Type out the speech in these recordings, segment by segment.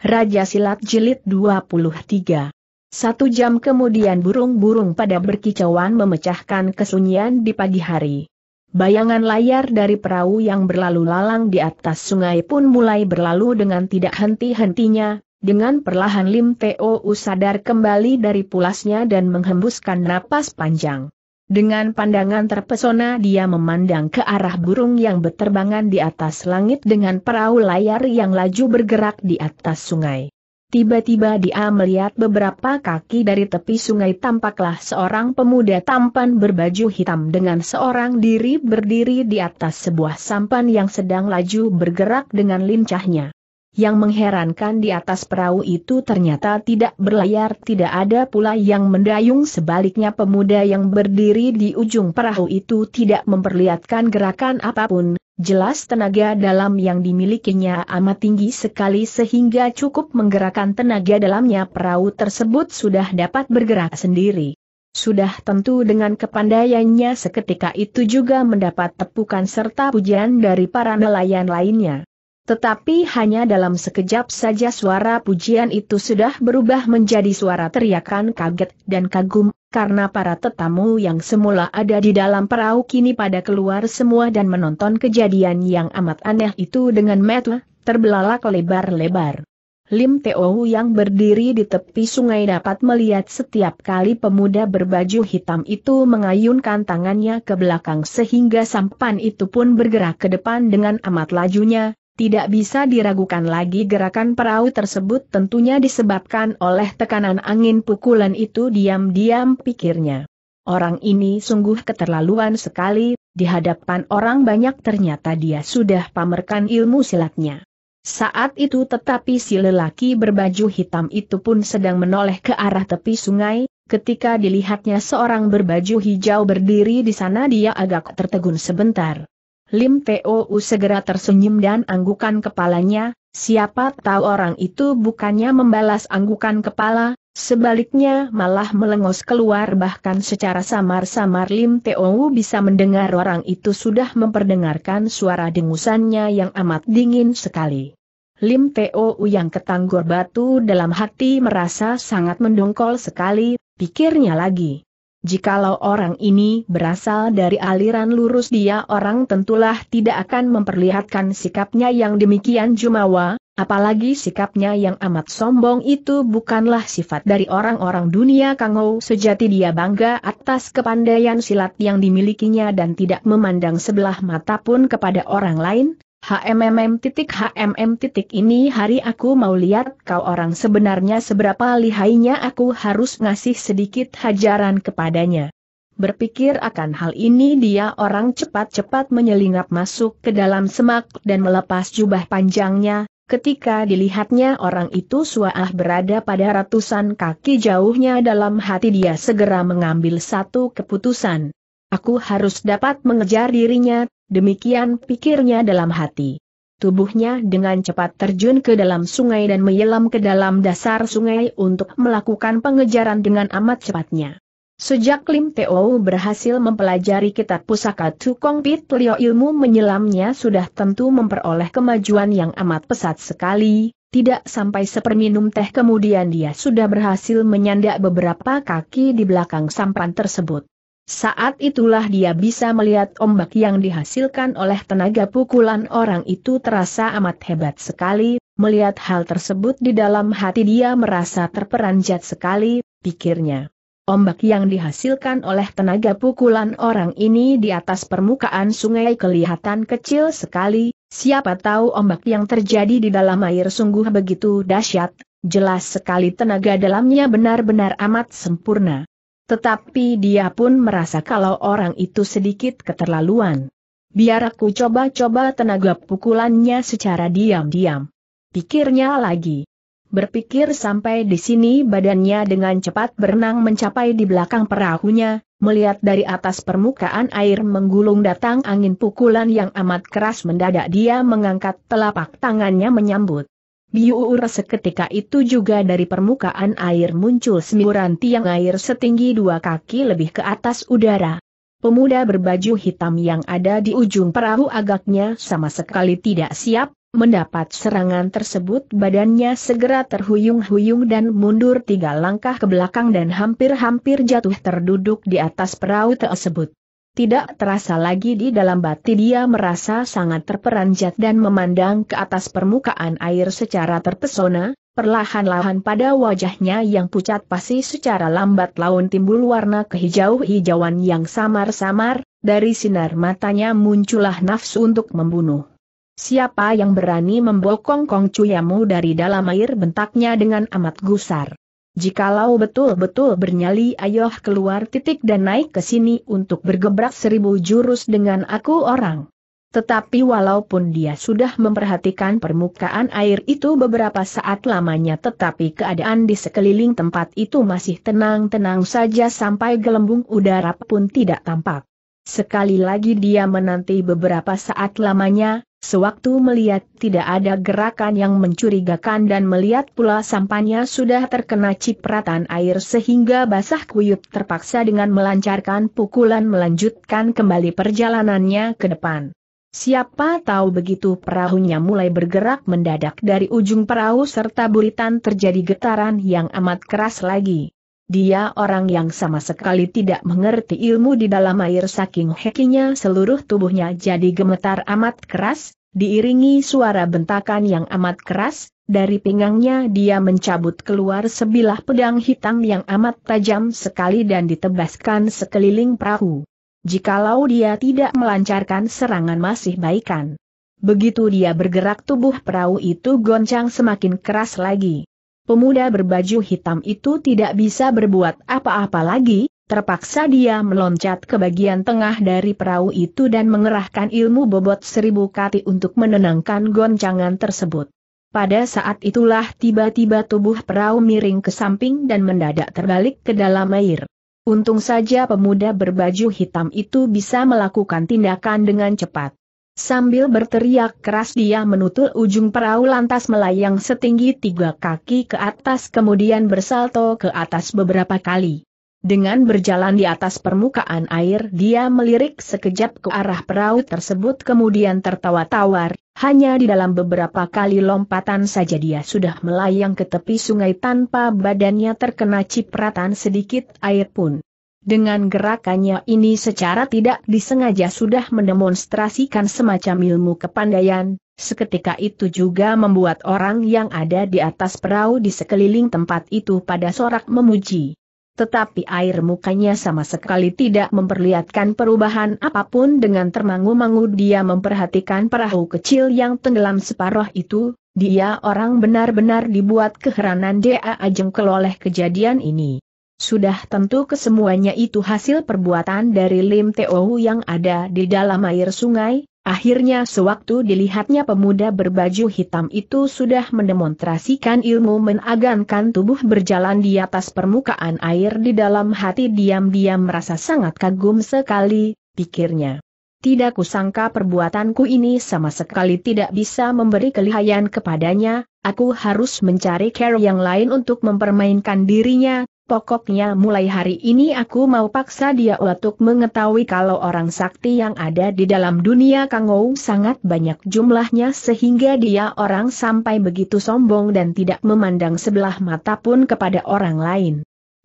Raja Silat Jilid 23 Satu jam kemudian burung-burung pada berkicauan memecahkan kesunyian di pagi hari. Bayangan layar dari perahu yang berlalu lalang di atas sungai pun mulai berlalu dengan tidak henti-hentinya, dengan perlahan Lim Teo sadar kembali dari pulasnya dan menghembuskan napas panjang. Dengan pandangan terpesona dia memandang ke arah burung yang berterbangan di atas langit dengan perahu layar yang laju bergerak di atas sungai. Tiba-tiba dia melihat beberapa kaki dari tepi sungai tampaklah seorang pemuda tampan berbaju hitam dengan seorang diri berdiri di atas sebuah sampan yang sedang laju bergerak dengan lincahnya. Yang mengherankan di atas perahu itu ternyata tidak berlayar tidak ada pula yang mendayung sebaliknya pemuda yang berdiri di ujung perahu itu tidak memperlihatkan gerakan apapun, jelas tenaga dalam yang dimilikinya amat tinggi sekali sehingga cukup menggerakkan tenaga dalamnya perahu tersebut sudah dapat bergerak sendiri. Sudah tentu dengan kepandaiannya seketika itu juga mendapat tepukan serta pujian dari para nelayan lainnya. Tetapi hanya dalam sekejap saja suara pujian itu sudah berubah menjadi suara teriakan kaget dan kagum, karena para tetamu yang semula ada di dalam perahu kini pada keluar semua dan menonton kejadian yang amat aneh itu dengan metu, terbelalak lebar-lebar. Lim Teo yang berdiri di tepi sungai dapat melihat setiap kali pemuda berbaju hitam itu mengayunkan tangannya ke belakang sehingga sampan itu pun bergerak ke depan dengan amat lajunya, tidak bisa diragukan lagi gerakan perahu tersebut tentunya disebabkan oleh tekanan angin pukulan itu diam-diam pikirnya. Orang ini sungguh keterlaluan sekali, di hadapan orang banyak ternyata dia sudah pamerkan ilmu silatnya. Saat itu tetapi si lelaki berbaju hitam itu pun sedang menoleh ke arah tepi sungai, ketika dilihatnya seorang berbaju hijau berdiri di sana dia agak tertegun sebentar. Lim U segera tersenyum dan anggukan kepalanya, siapa tahu orang itu bukannya membalas anggukan kepala, sebaliknya malah melengos keluar bahkan secara samar-samar Lim U bisa mendengar orang itu sudah memperdengarkan suara dengusannya yang amat dingin sekali. Lim U yang ketanggor batu dalam hati merasa sangat mendongkol sekali, pikirnya lagi. Jikalau orang ini berasal dari aliran lurus dia orang tentulah tidak akan memperlihatkan sikapnya yang demikian jumawa, apalagi sikapnya yang amat sombong itu bukanlah sifat dari orang-orang dunia kangau sejati dia bangga atas kepandaian silat yang dimilikinya dan tidak memandang sebelah mata pun kepada orang lain, HMMM titik HMM titik ini hari aku mau lihat kau orang sebenarnya seberapa lihainya aku harus ngasih sedikit hajaran kepadanya. Berpikir akan hal ini dia orang cepat-cepat menyelinap masuk ke dalam semak dan melepas jubah panjangnya, ketika dilihatnya orang itu suah berada pada ratusan kaki jauhnya dalam hati dia segera mengambil satu keputusan. Aku harus dapat mengejar dirinya, demikian pikirnya dalam hati. Tubuhnya dengan cepat terjun ke dalam sungai dan menyelam ke dalam dasar sungai untuk melakukan pengejaran dengan amat cepatnya. Sejak Lim Teo berhasil mempelajari kitab pusaka Tukong Pit Lio ilmu menyelamnya sudah tentu memperoleh kemajuan yang amat pesat sekali, tidak sampai seperminum teh kemudian dia sudah berhasil menyandak beberapa kaki di belakang sampan tersebut. Saat itulah dia bisa melihat ombak yang dihasilkan oleh tenaga pukulan orang itu terasa amat hebat sekali, melihat hal tersebut di dalam hati dia merasa terperanjat sekali, pikirnya. Ombak yang dihasilkan oleh tenaga pukulan orang ini di atas permukaan sungai kelihatan kecil sekali, siapa tahu ombak yang terjadi di dalam air sungguh begitu dahsyat, jelas sekali tenaga dalamnya benar-benar amat sempurna. Tetapi dia pun merasa kalau orang itu sedikit keterlaluan. Biar aku coba-coba tenaga pukulannya secara diam-diam. Pikirnya lagi. Berpikir sampai di sini badannya dengan cepat berenang mencapai di belakang perahunya, melihat dari atas permukaan air menggulung datang angin pukulan yang amat keras mendadak dia mengangkat telapak tangannya menyambut. Biuura seketika itu juga dari permukaan air muncul semburan tiang air setinggi dua kaki lebih ke atas udara. Pemuda berbaju hitam yang ada di ujung perahu agaknya sama sekali tidak siap, mendapat serangan tersebut badannya segera terhuyung-huyung dan mundur tiga langkah ke belakang dan hampir-hampir jatuh terduduk di atas perahu tersebut. Tidak terasa lagi di dalam batin dia merasa sangat terperanjat dan memandang ke atas permukaan air secara terpesona, perlahan-lahan pada wajahnya yang pucat pasti secara lambat laun timbul warna kehijau-hijauan yang samar-samar, dari sinar matanya muncullah nafsu untuk membunuh. Siapa yang berani membokong Kong Yamu dari dalam air bentaknya dengan amat gusar. Jikalau betul-betul bernyali ayoh keluar titik dan naik ke sini untuk bergebrak seribu jurus dengan aku orang. Tetapi walaupun dia sudah memperhatikan permukaan air itu beberapa saat lamanya tetapi keadaan di sekeliling tempat itu masih tenang-tenang saja sampai gelembung udara pun tidak tampak. Sekali lagi dia menanti beberapa saat lamanya, Sewaktu melihat tidak ada gerakan yang mencurigakan dan melihat pula sampannya sudah terkena cipratan air sehingga basah kuyup terpaksa dengan melancarkan pukulan melanjutkan kembali perjalanannya ke depan. Siapa tahu begitu perahunya mulai bergerak mendadak dari ujung perahu serta buritan terjadi getaran yang amat keras lagi. Dia orang yang sama sekali tidak mengerti ilmu di dalam air saking hekinya seluruh tubuhnya jadi gemetar amat keras, diiringi suara bentakan yang amat keras, dari pinggangnya dia mencabut keluar sebilah pedang hitam yang amat tajam sekali dan ditebaskan sekeliling perahu. Jikalau dia tidak melancarkan serangan masih baikan. Begitu dia bergerak tubuh perahu itu goncang semakin keras lagi. Pemuda berbaju hitam itu tidak bisa berbuat apa-apa lagi, terpaksa dia meloncat ke bagian tengah dari perahu itu dan mengerahkan ilmu bobot seribu kati untuk menenangkan goncangan tersebut. Pada saat itulah tiba-tiba tubuh perahu miring ke samping dan mendadak terbalik ke dalam air. Untung saja pemuda berbaju hitam itu bisa melakukan tindakan dengan cepat. Sambil berteriak keras dia menutul ujung perahu lantas melayang setinggi tiga kaki ke atas kemudian bersalto ke atas beberapa kali. Dengan berjalan di atas permukaan air dia melirik sekejap ke arah perahu tersebut kemudian tertawa tawar, hanya di dalam beberapa kali lompatan saja dia sudah melayang ke tepi sungai tanpa badannya terkena cipratan sedikit air pun. Dengan gerakannya ini secara tidak disengaja sudah mendemonstrasikan semacam ilmu kepandaian, seketika itu juga membuat orang yang ada di atas perahu di sekeliling tempat itu pada sorak memuji. Tetapi air mukanya sama sekali tidak memperlihatkan perubahan apapun dengan termangu-mangu dia memperhatikan perahu kecil yang tenggelam separuh itu, dia orang benar-benar dibuat keheranan dia ajeng keloleh kejadian ini. Sudah tentu kesemuanya itu hasil perbuatan dari Lim Teo yang ada di dalam air sungai, akhirnya sewaktu dilihatnya pemuda berbaju hitam itu sudah mendemonstrasikan ilmu menagankan tubuh berjalan di atas permukaan air di dalam hati diam-diam merasa sangat kagum sekali, pikirnya. Tidak kusangka perbuatanku ini sama sekali tidak bisa memberi kelihayan kepadanya, aku harus mencari care yang lain untuk mempermainkan dirinya, Pokoknya mulai hari ini aku mau paksa dia untuk mengetahui kalau orang sakti yang ada di dalam dunia Kangou sangat banyak jumlahnya sehingga dia orang sampai begitu sombong dan tidak memandang sebelah mata pun kepada orang lain.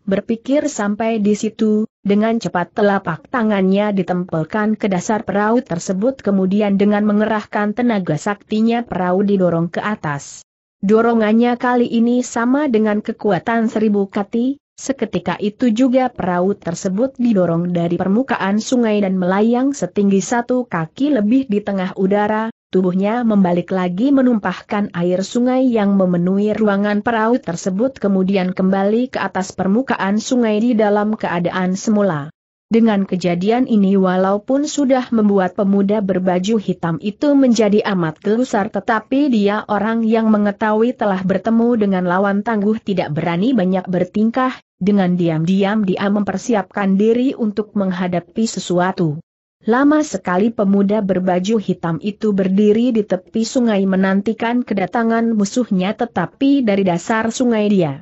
Berpikir sampai di situ, dengan cepat telapak tangannya ditempelkan ke dasar perahu tersebut kemudian dengan mengerahkan tenaga saktinya perahu didorong ke atas. Dorongannya kali ini sama dengan kekuatan seribu kati, Seketika itu juga perahu tersebut didorong dari permukaan sungai dan melayang setinggi satu kaki lebih di tengah udara, tubuhnya membalik lagi menumpahkan air sungai yang memenuhi ruangan perahu tersebut kemudian kembali ke atas permukaan sungai di dalam keadaan semula. Dengan kejadian ini walaupun sudah membuat pemuda berbaju hitam itu menjadi amat gelusar tetapi dia orang yang mengetahui telah bertemu dengan lawan tangguh tidak berani banyak bertingkah, dengan diam-diam dia mempersiapkan diri untuk menghadapi sesuatu. Lama sekali pemuda berbaju hitam itu berdiri di tepi sungai menantikan kedatangan musuhnya tetapi dari dasar sungai dia.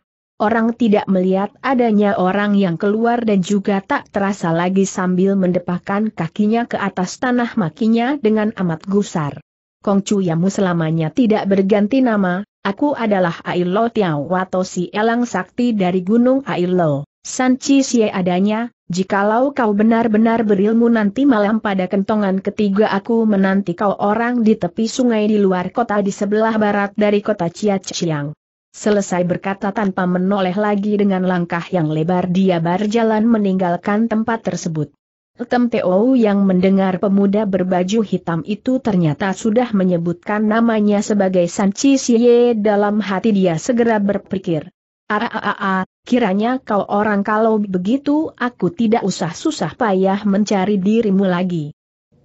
Orang tidak melihat adanya orang yang keluar dan juga tak terasa lagi sambil mendepahkan kakinya ke atas tanah makinya dengan amat gusar. Kong Chu Yamu selamanya tidak berganti nama, Aku adalah Ailo Tiao Wato si elang sakti dari Gunung Ailo. Chi sie adanya, jikalau kau benar-benar berilmu nanti malam pada kentongan ketiga aku menanti kau orang di tepi sungai di luar kota di sebelah barat dari kota Chiang. Selesai berkata tanpa menoleh lagi dengan langkah yang lebar dia berjalan meninggalkan tempat tersebut. Teo yang mendengar pemuda berbaju hitam itu ternyata sudah menyebutkan namanya sebagai Chi Xie dalam hati dia segera berpikir. Aaaa, kiranya kau orang kalau begitu aku tidak usah susah payah mencari dirimu lagi.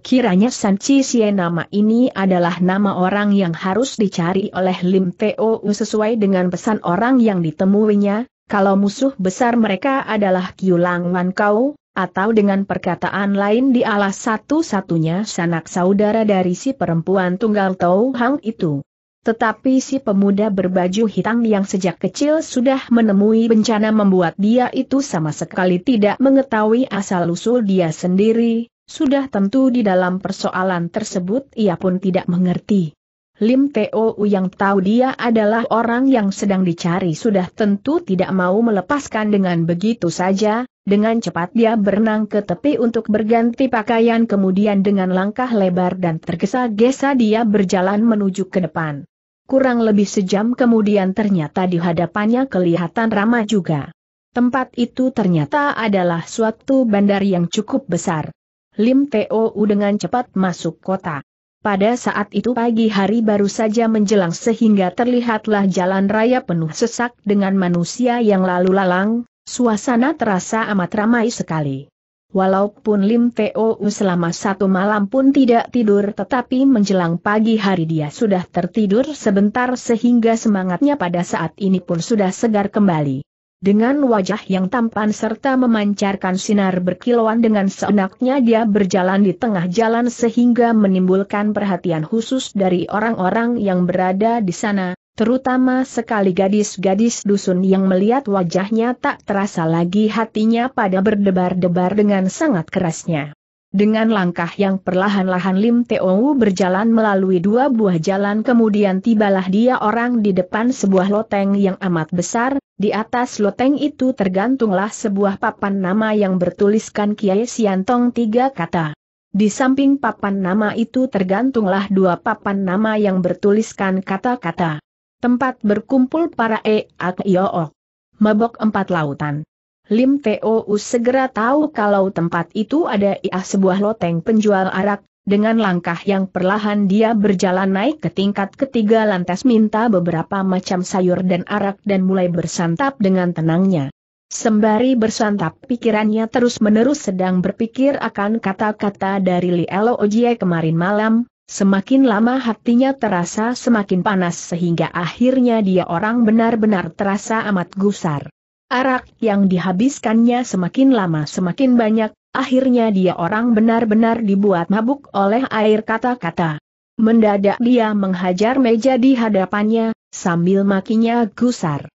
Kiranya Chi Xie nama ini adalah nama orang yang harus dicari oleh Lim Teo sesuai dengan pesan orang yang ditemuinya, kalau musuh besar mereka adalah Kiulang Wan Kau, atau dengan perkataan lain di alas satu-satunya sanak saudara dari si perempuan tunggal Tau Hang itu. Tetapi si pemuda berbaju hitam yang sejak kecil sudah menemui bencana membuat dia itu sama sekali tidak mengetahui asal-usul dia sendiri, sudah tentu di dalam persoalan tersebut ia pun tidak mengerti. Lim Teo yang tahu dia adalah orang yang sedang dicari sudah tentu tidak mau melepaskan dengan begitu saja, dengan cepat dia berenang ke tepi untuk berganti pakaian kemudian dengan langkah lebar dan tergesa-gesa dia berjalan menuju ke depan. Kurang lebih sejam kemudian ternyata di hadapannya kelihatan ramah juga. Tempat itu ternyata adalah suatu bandar yang cukup besar. Lim Teo dengan cepat masuk kota. Pada saat itu pagi hari baru saja menjelang sehingga terlihatlah jalan raya penuh sesak dengan manusia yang lalu lalang, suasana terasa amat ramai sekali. Walaupun Lim Teo selama satu malam pun tidak tidur tetapi menjelang pagi hari dia sudah tertidur sebentar sehingga semangatnya pada saat ini pun sudah segar kembali. Dengan wajah yang tampan serta memancarkan sinar berkilauan dengan seenaknya dia berjalan di tengah jalan sehingga menimbulkan perhatian khusus dari orang-orang yang berada di sana, terutama sekali gadis-gadis dusun yang melihat wajahnya tak terasa lagi hatinya pada berdebar-debar dengan sangat kerasnya. Dengan langkah yang perlahan-lahan Lim Teo berjalan melalui dua buah jalan kemudian tibalah dia orang di depan sebuah loteng yang amat besar di atas loteng itu tergantunglah sebuah papan nama yang bertuliskan Kiai Siantong tiga kata. Di samping papan nama itu tergantunglah dua papan nama yang bertuliskan kata-kata. Tempat berkumpul para e Yook. Mabok empat lautan. Lim Tou segera tahu kalau tempat itu ada ia sebuah loteng penjual arak, dengan langkah yang perlahan dia berjalan naik ke tingkat ketiga lantas minta beberapa macam sayur dan arak dan mulai bersantap dengan tenangnya. Sembari bersantap pikirannya terus-menerus sedang berpikir akan kata-kata dari Lilo Ojie kemarin malam, semakin lama hatinya terasa semakin panas sehingga akhirnya dia orang benar-benar terasa amat gusar. Arak yang dihabiskannya semakin lama semakin banyak, Akhirnya dia orang benar-benar dibuat mabuk oleh air kata-kata. Mendadak dia menghajar meja di hadapannya, sambil makinya gusar.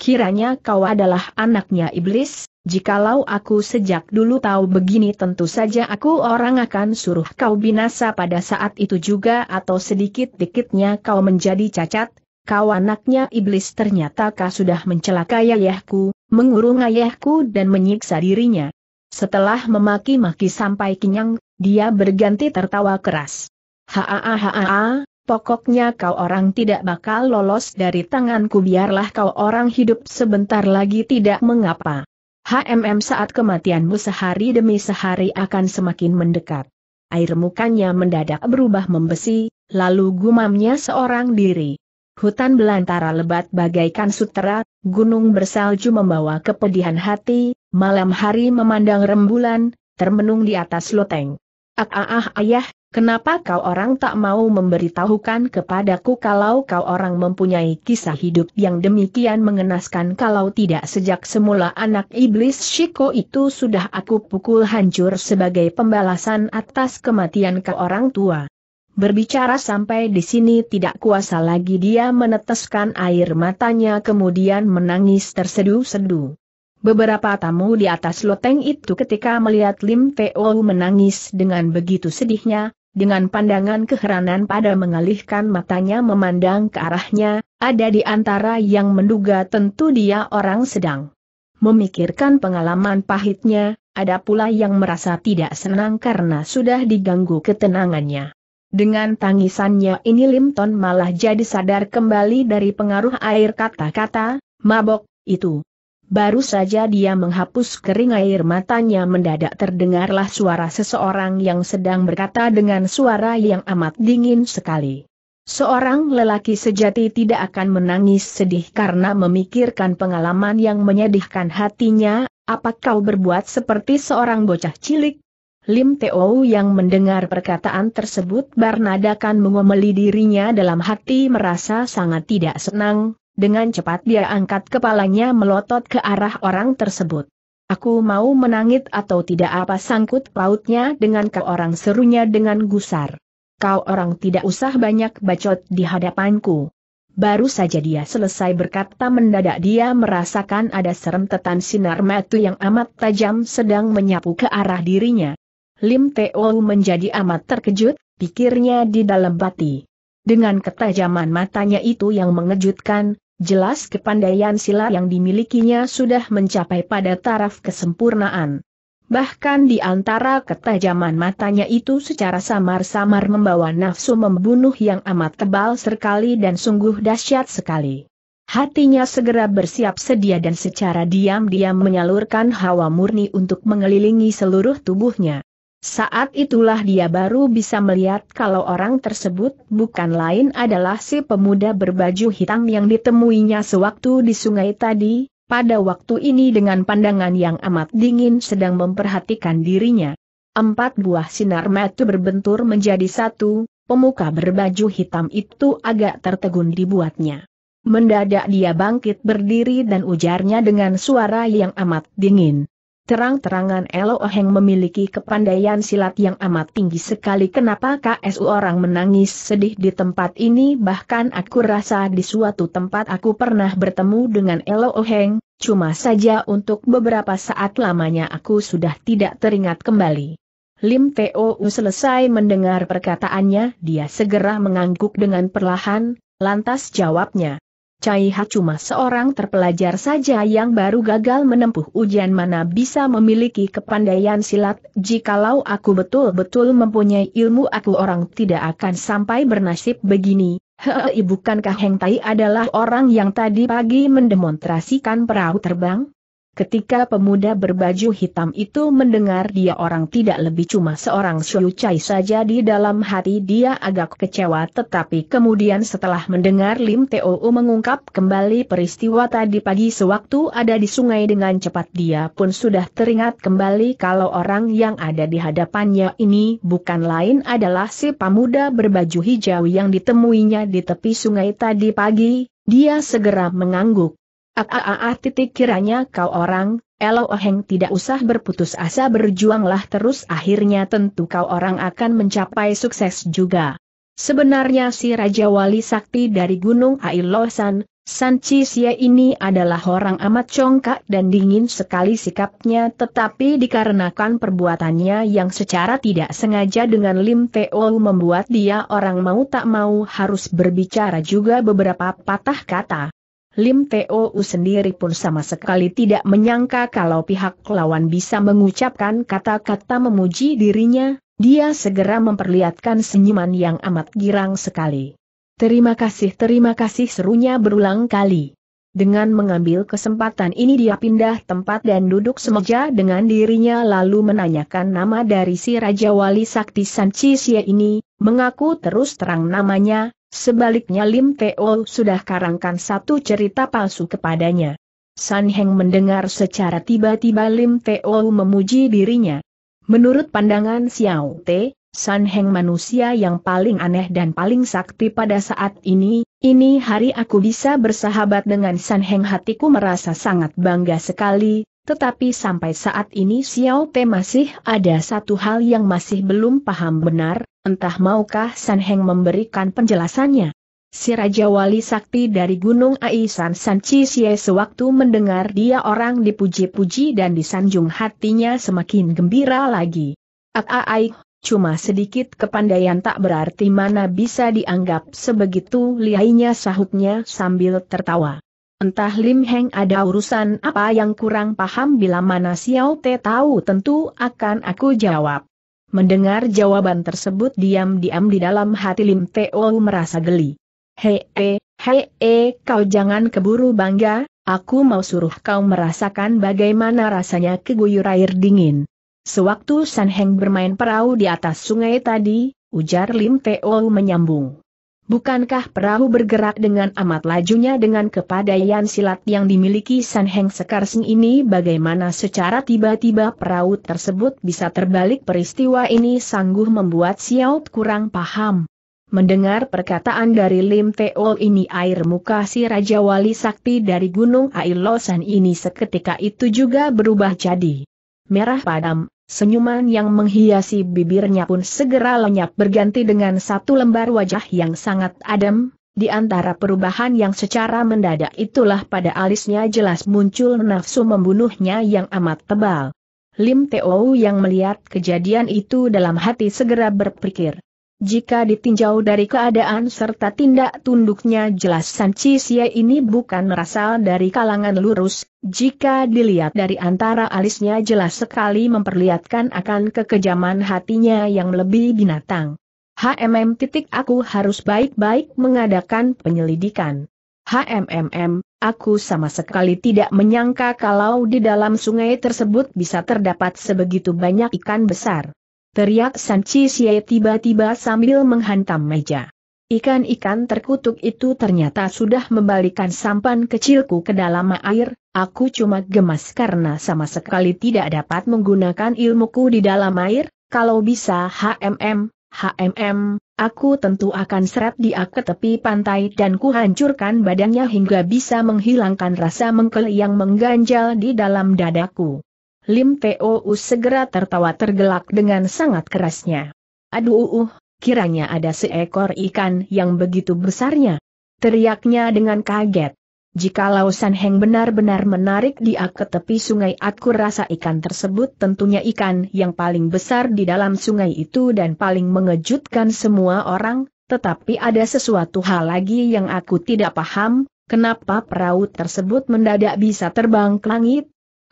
Kiranya kau adalah anaknya iblis, jikalau aku sejak dulu tahu begini tentu saja aku orang akan suruh kau binasa pada saat itu juga atau sedikit-dikitnya kau menjadi cacat, kau anaknya iblis ternyata kau sudah mencelakai ayahku, mengurung ayahku dan menyiksa dirinya. Setelah memaki-maki sampai kenyang, dia berganti tertawa keras. Haa pokoknya kau orang tidak bakal lolos dari tanganku biarlah kau orang hidup sebentar lagi tidak mengapa. HMM saat kematianmu sehari demi sehari akan semakin mendekat. Air mukanya mendadak berubah membesi, lalu gumamnya seorang diri. Hutan belantara lebat bagaikan sutera, gunung bersalju membawa kepedihan hati, malam hari memandang rembulan, termenung di atas loteng. Ah ah ah ayah, kenapa kau orang tak mau memberitahukan kepadaku kalau kau orang mempunyai kisah hidup yang demikian mengenaskan kalau tidak sejak semula anak iblis Shiko itu sudah aku pukul hancur sebagai pembalasan atas kematian kau orang tua. Berbicara sampai di sini tidak kuasa lagi dia meneteskan air matanya kemudian menangis tersedu-sedu. Beberapa tamu di atas loteng itu ketika melihat Lim Teo menangis dengan begitu sedihnya, dengan pandangan keheranan pada mengalihkan matanya memandang ke arahnya, ada di antara yang menduga tentu dia orang sedang memikirkan pengalaman pahitnya, ada pula yang merasa tidak senang karena sudah diganggu ketenangannya. Dengan tangisannya ini Limton malah jadi sadar kembali dari pengaruh air kata-kata, mabok, itu. Baru saja dia menghapus kering air matanya mendadak terdengarlah suara seseorang yang sedang berkata dengan suara yang amat dingin sekali. Seorang lelaki sejati tidak akan menangis sedih karena memikirkan pengalaman yang menyedihkan hatinya, apa kau berbuat seperti seorang bocah cilik, Lim Teo yang mendengar perkataan tersebut bernadakan mengomeli dirinya dalam hati merasa sangat tidak senang, dengan cepat dia angkat kepalanya melotot ke arah orang tersebut. Aku mau menangit atau tidak apa sangkut pautnya dengan ke orang serunya dengan gusar. Kau orang tidak usah banyak bacot di hadapanku. Baru saja dia selesai berkata mendadak dia merasakan ada serentetan sinar metu yang amat tajam sedang menyapu ke arah dirinya. Lim Teo menjadi amat terkejut, pikirnya di dalam bati. Dengan ketajaman matanya itu yang mengejutkan, jelas kepandaian silat yang dimilikinya sudah mencapai pada taraf kesempurnaan. Bahkan di antara ketajaman matanya itu secara samar-samar membawa nafsu membunuh yang amat tebal sekali dan sungguh dahsyat sekali. Hatinya segera bersiap sedia dan secara diam-diam menyalurkan hawa murni untuk mengelilingi seluruh tubuhnya. Saat itulah dia baru bisa melihat kalau orang tersebut bukan lain adalah si pemuda berbaju hitam yang ditemuinya sewaktu di sungai tadi, pada waktu ini dengan pandangan yang amat dingin sedang memperhatikan dirinya. Empat buah sinar mata berbentur menjadi satu, pemuka berbaju hitam itu agak tertegun dibuatnya. Mendadak dia bangkit berdiri dan ujarnya dengan suara yang amat dingin. Terang-terangan Elo Oheng memiliki kepandaian silat yang amat tinggi sekali kenapa KSU orang menangis sedih di tempat ini bahkan aku rasa di suatu tempat aku pernah bertemu dengan Elo Oheng, cuma saja untuk beberapa saat lamanya aku sudah tidak teringat kembali. Lim T.O.U. selesai mendengar perkataannya dia segera mengangguk dengan perlahan, lantas jawabnya. Cai Ha cuma seorang terpelajar saja yang baru gagal menempuh ujian mana bisa memiliki kepandaian silat, jikalau aku betul-betul mempunyai ilmu aku orang tidak akan sampai bernasib begini, hei bukankah Heng Tai adalah orang yang tadi pagi mendemonstrasikan perahu terbang? Ketika pemuda berbaju hitam itu mendengar dia orang tidak lebih cuma seorang Xiu Chai saja di dalam hati dia agak kecewa tetapi kemudian setelah mendengar Lim Teo mengungkap kembali peristiwa tadi pagi sewaktu ada di sungai dengan cepat dia pun sudah teringat kembali kalau orang yang ada di hadapannya ini bukan lain adalah si pemuda berbaju hijau yang ditemuinya di tepi sungai tadi pagi, dia segera mengangguk. Aaaa titik kiranya kau orang, elo oheng tidak usah berputus asa berjuanglah terus akhirnya tentu kau orang akan mencapai sukses juga. Sebenarnya si Raja Wali Sakti dari Gunung Ailosan, San Sia ini adalah orang amat congkak dan dingin sekali sikapnya tetapi dikarenakan perbuatannya yang secara tidak sengaja dengan Lim Teo membuat dia orang mau tak mau harus berbicara juga beberapa patah kata. Lim Teo sendiri pun sama sekali tidak menyangka kalau pihak lawan bisa mengucapkan kata-kata memuji dirinya, dia segera memperlihatkan senyuman yang amat girang sekali. Terima kasih terima kasih serunya berulang kali. Dengan mengambil kesempatan ini dia pindah tempat dan duduk semeja dengan dirinya lalu menanyakan nama dari si Raja Wali Sakti Sanchisia ini, mengaku terus terang namanya, Sebaliknya Lim Teo sudah karangkan satu cerita palsu kepadanya. San Heng mendengar secara tiba-tiba Lim Teo memuji dirinya. Menurut pandangan Xiao Te, San Heng manusia yang paling aneh dan paling sakti pada saat ini, ini hari aku bisa bersahabat dengan San Heng hatiku merasa sangat bangga sekali, tetapi sampai saat ini Xiao Te masih ada satu hal yang masih belum paham benar, Entah maukah San Heng memberikan penjelasannya. Si Raja Wali Sakti dari Gunung Aisan San Cisye sewaktu mendengar dia orang dipuji-puji dan disanjung hatinya semakin gembira lagi. Ak-aik, cuma sedikit kepandaian tak berarti mana bisa dianggap sebegitu liainya sahutnya sambil tertawa. Entah Lim Heng ada urusan apa yang kurang paham bila mana Xiao Te tahu tentu akan aku jawab. Mendengar jawaban tersebut diam-diam di dalam hati Lim Teo merasa geli. Hei, hei, hei, he, eh, eh, kau jangan keburu bangga, aku mau suruh kau merasakan bagaimana rasanya keguyur air dingin. Sewaktu San Heng bermain perahu di atas sungai tadi, ujar Lim Teo menyambung. Bukankah perahu bergerak dengan amat lajunya dengan kepadaian silat yang dimiliki San Heng Sekarsing ini bagaimana secara tiba-tiba perahu tersebut bisa terbalik peristiwa ini sangguh membuat Xiao kurang paham. Mendengar perkataan dari Lim Teol ini air muka si Raja Wali Sakti dari Gunung Ailosan ini seketika itu juga berubah jadi merah padam, Senyuman yang menghiasi bibirnya pun segera lenyap berganti dengan satu lembar wajah yang sangat adem, di antara perubahan yang secara mendadak itulah pada alisnya jelas muncul nafsu membunuhnya yang amat tebal. Lim Teo yang melihat kejadian itu dalam hati segera berpikir, jika ditinjau dari keadaan serta tindak tunduknya jelas Sanchisia ini bukan berasal dari kalangan lurus, jika dilihat dari antara alisnya jelas sekali memperlihatkan akan kekejaman hatinya yang lebih binatang. HMM titik aku harus baik-baik mengadakan penyelidikan. HMM, aku sama sekali tidak menyangka kalau di dalam sungai tersebut bisa terdapat sebegitu banyak ikan besar. Teriak Sanci Xie tiba-tiba sambil menghantam meja. Ikan-ikan terkutuk itu ternyata sudah membalikan sampan kecilku ke dalam air, aku cuma gemas karena sama sekali tidak dapat menggunakan ilmuku di dalam air, kalau bisa HMM, HMM, aku tentu akan seret dia ke tepi pantai dan kuhancurkan badannya hingga bisa menghilangkan rasa mengkel yang mengganjal di dalam dadaku. Lim Teo segera tertawa tergelak dengan sangat kerasnya. Aduh, uh, uh, kiranya ada seekor ikan yang begitu besarnya. Teriaknya dengan kaget. Jika San Heng benar-benar menarik dia ke tepi sungai aku rasa ikan tersebut tentunya ikan yang paling besar di dalam sungai itu dan paling mengejutkan semua orang, tetapi ada sesuatu hal lagi yang aku tidak paham, kenapa perahu tersebut mendadak bisa terbang ke langit,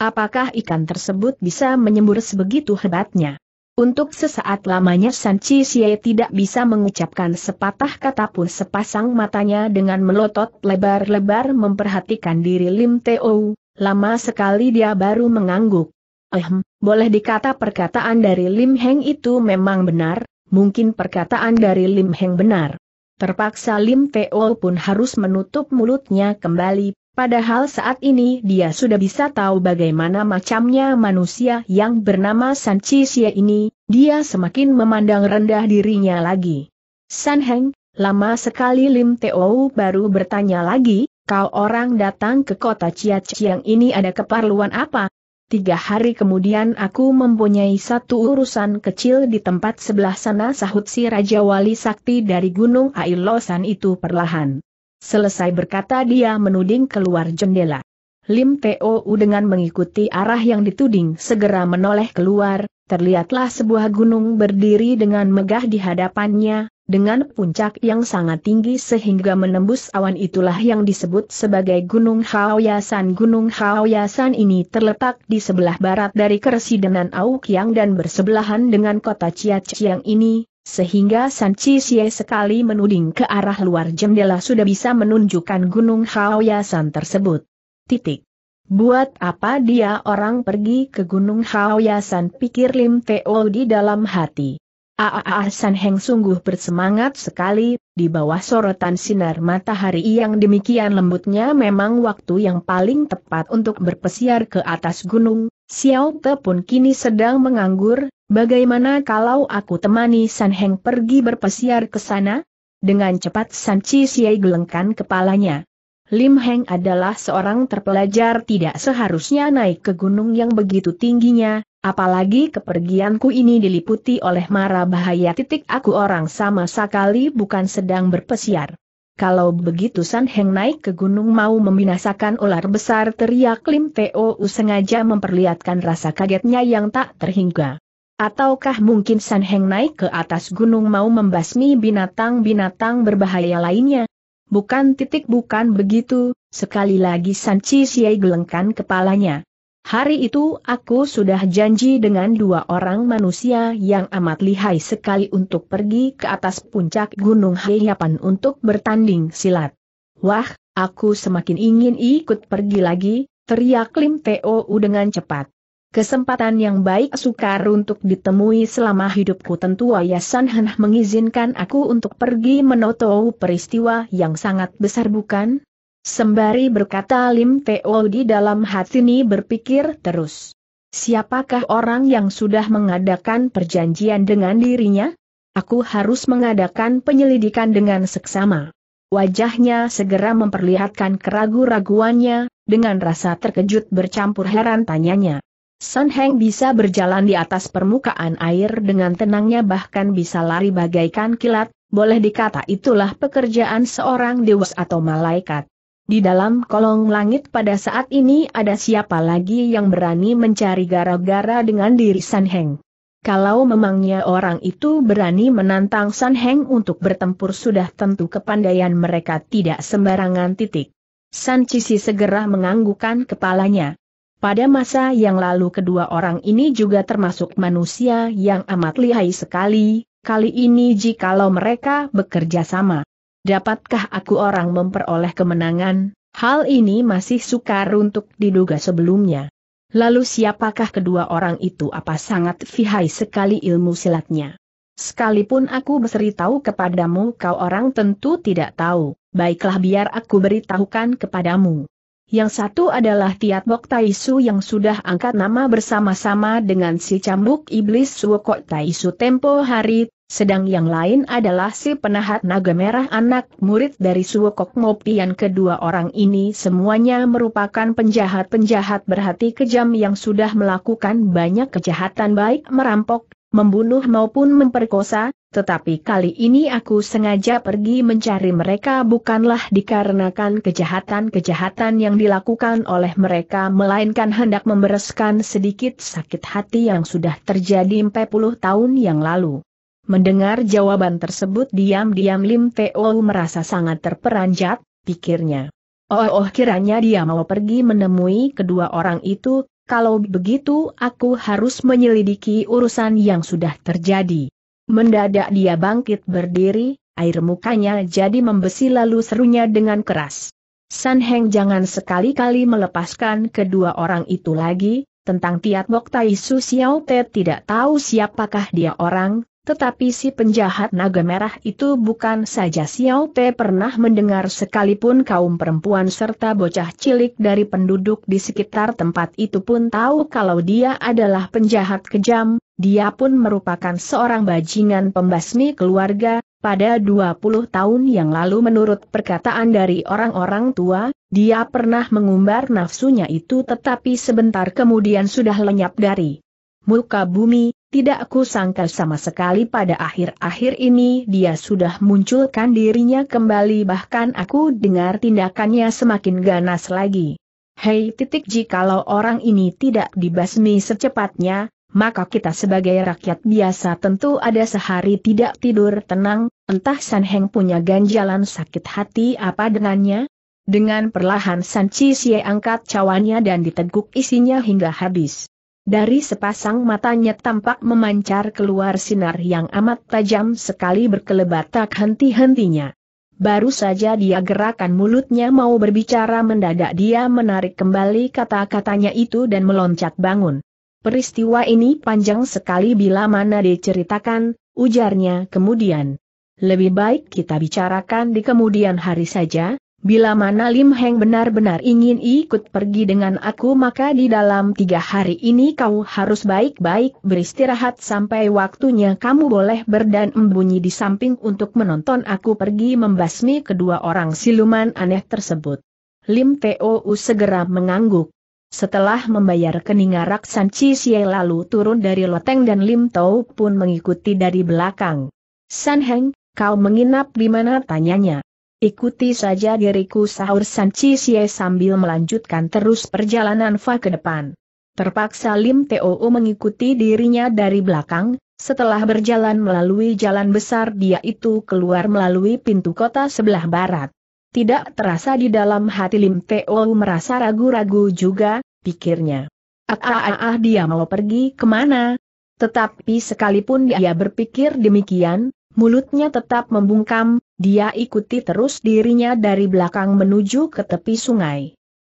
Apakah ikan tersebut bisa menyembur sebegitu hebatnya? Untuk sesaat lamanya Sanci Xie tidak bisa mengucapkan sepatah kata pun sepasang matanya dengan melotot lebar-lebar memperhatikan diri Lim Teo, lama sekali dia baru mengangguk. Ehm, boleh dikata perkataan dari Lim Heng itu memang benar, mungkin perkataan dari Lim Heng benar. Terpaksa Lim Teo pun harus menutup mulutnya kembali, Padahal saat ini dia sudah bisa tahu bagaimana macamnya manusia yang bernama San ini, dia semakin memandang rendah dirinya lagi. San Heng, lama sekali Lim Teo baru bertanya lagi, kau orang datang ke kota Ciaciang ini ada keperluan apa? Tiga hari kemudian aku mempunyai satu urusan kecil di tempat sebelah sana sahut si Raja Wali Sakti dari Gunung Ailosan itu perlahan. Selesai berkata dia menuding keluar jendela. Lim Teo dengan mengikuti arah yang dituding segera menoleh keluar, terlihatlah sebuah gunung berdiri dengan megah di hadapannya, dengan puncak yang sangat tinggi sehingga menembus awan itulah yang disebut sebagai Gunung Haoyasan. Gunung Haoyasan ini terletak di sebelah barat dari Keresidenan Aukiang dan bersebelahan dengan kota Chiachiang ini, sehingga Sanchi Xie sekali menuding ke arah luar jendela sudah bisa menunjukkan gunung Haoyasan tersebut. Titik. Buat apa dia orang pergi ke gunung Haoyasan pikir Lim Teo di dalam hati. Aa ah, ah, ah, San Heng sungguh bersemangat sekali, di bawah sorotan sinar matahari yang demikian lembutnya memang waktu yang paling tepat untuk berpesiar ke atas gunung, Xiao Te pun kini sedang menganggur, bagaimana kalau aku temani San Heng pergi berpesiar ke sana? Dengan cepat San Chi Siai gelengkan kepalanya. Lim Heng adalah seorang terpelajar tidak seharusnya naik ke gunung yang begitu tingginya, apalagi kepergianku ini diliputi oleh mara bahaya titik aku orang sama sekali bukan sedang berpesiar. Kalau begitu San Heng naik ke gunung mau membinasakan ular besar teriak Lim Teo sengaja memperlihatkan rasa kagetnya yang tak terhingga. Ataukah mungkin San Heng naik ke atas gunung mau membasmi binatang-binatang berbahaya lainnya? Bukan titik bukan begitu, sekali lagi San Chi Xie gelengkan kepalanya. Hari itu aku sudah janji dengan dua orang manusia yang amat lihai sekali untuk pergi ke atas puncak Gunung Heiapan untuk bertanding silat. Wah, aku semakin ingin ikut pergi lagi, teriak Lim Teo dengan cepat. Kesempatan yang baik sukar untuk ditemui selama hidupku tentu Yasan Hanah mengizinkan aku untuk pergi menotou peristiwa yang sangat besar bukan? Sembari berkata Lim Teo di dalam hati ini berpikir terus. Siapakah orang yang sudah mengadakan perjanjian dengan dirinya? Aku harus mengadakan penyelidikan dengan seksama. Wajahnya segera memperlihatkan keragu-raguannya, dengan rasa terkejut bercampur heran tanyanya. Sun Heng bisa berjalan di atas permukaan air dengan tenangnya bahkan bisa lari bagaikan kilat, boleh dikata itulah pekerjaan seorang dewas atau malaikat. Di dalam kolong langit pada saat ini ada siapa lagi yang berani mencari gara-gara dengan diri San Heng? Kalau memangnya orang itu berani menantang San Heng untuk bertempur sudah tentu kepandaian mereka tidak sembarangan titik. San Cisi segera menganggukkan kepalanya. Pada masa yang lalu kedua orang ini juga termasuk manusia yang amat lihai sekali, kali ini jikalau mereka bekerja sama dapatkah aku orang memperoleh kemenangan? Hal ini masih sukar untuk diduga sebelumnya. Lalu siapakah kedua orang itu apa sangat fihai sekali ilmu silatnya. Sekalipun aku beritahu kepadamu kau orang tentu tidak tahu, baiklah biar aku beritahukan kepadamu. Yang satu adalah Tiat Bok Su yang sudah angkat nama bersama-sama dengan si cambuk iblis Suokok Su tempo hari, sedang yang lain adalah si penahat naga merah anak murid dari Suokok yang kedua orang ini semuanya merupakan penjahat-penjahat berhati kejam yang sudah melakukan banyak kejahatan baik merampok, membunuh maupun memperkosa, tetapi kali ini aku sengaja pergi mencari mereka bukanlah dikarenakan kejahatan-kejahatan yang dilakukan oleh mereka melainkan hendak membereskan sedikit sakit hati yang sudah terjadi 40 tahun yang lalu. Mendengar jawaban tersebut diam-diam Lim Teo merasa sangat terperanjat, pikirnya. Oh, oh kiranya dia mau pergi menemui kedua orang itu, kalau begitu aku harus menyelidiki urusan yang sudah terjadi. Mendadak dia bangkit berdiri, air mukanya jadi membesi lalu serunya dengan keras. San Heng jangan sekali-kali melepaskan kedua orang itu lagi, tentang Tiat Bok Tai Su Xiao Te tidak tahu siapakah dia orang, tetapi si penjahat naga merah itu bukan saja Xiao Pe pernah mendengar sekalipun kaum perempuan serta bocah cilik dari penduduk di sekitar tempat itu pun tahu kalau dia adalah penjahat kejam, dia pun merupakan seorang bajingan pembasmi keluarga, pada 20 tahun yang lalu menurut perkataan dari orang-orang tua, dia pernah mengumbar nafsunya itu tetapi sebentar kemudian sudah lenyap dari muka bumi, tidak aku sangka sama sekali pada akhir-akhir ini dia sudah munculkan dirinya kembali bahkan aku dengar tindakannya semakin ganas lagi. Hei titik kalau orang ini tidak dibasmi secepatnya, maka kita sebagai rakyat biasa tentu ada sehari tidak tidur tenang, entah San Heng punya ganjalan sakit hati apa dengannya? Dengan perlahan San Chi Xie angkat cawannya dan diteguk isinya hingga habis. Dari sepasang matanya tampak memancar keluar sinar yang amat tajam sekali berkelebat tak henti-hentinya. Baru saja dia gerakan mulutnya mau berbicara mendadak dia menarik kembali kata-katanya itu dan meloncat bangun. Peristiwa ini panjang sekali bila mana diceritakan, ujarnya kemudian. Lebih baik kita bicarakan di kemudian hari saja, Bila mana Lim Heng benar-benar ingin ikut pergi dengan aku maka di dalam tiga hari ini kau harus baik-baik beristirahat sampai waktunya kamu boleh berdan embunyi di samping untuk menonton aku pergi membasmi kedua orang siluman aneh tersebut. Lim T.O.U. segera mengangguk. Setelah membayar keninga Raksan Chi lalu turun dari loteng dan Lim Tau pun mengikuti dari belakang. San Heng, kau menginap di mana tanyanya? Ikuti saja diriku sahur Sanchi sambil melanjutkan terus perjalanan Fa ke depan. Terpaksa Lim Teo mengikuti dirinya dari belakang, setelah berjalan melalui jalan besar dia itu keluar melalui pintu kota sebelah barat. Tidak terasa di dalam hati Lim Teo merasa ragu-ragu juga, pikirnya. Ah, ah, ah, ah dia mau pergi kemana? Tetapi sekalipun dia berpikir demikian, mulutnya tetap membungkam, dia ikuti terus dirinya dari belakang menuju ke tepi sungai.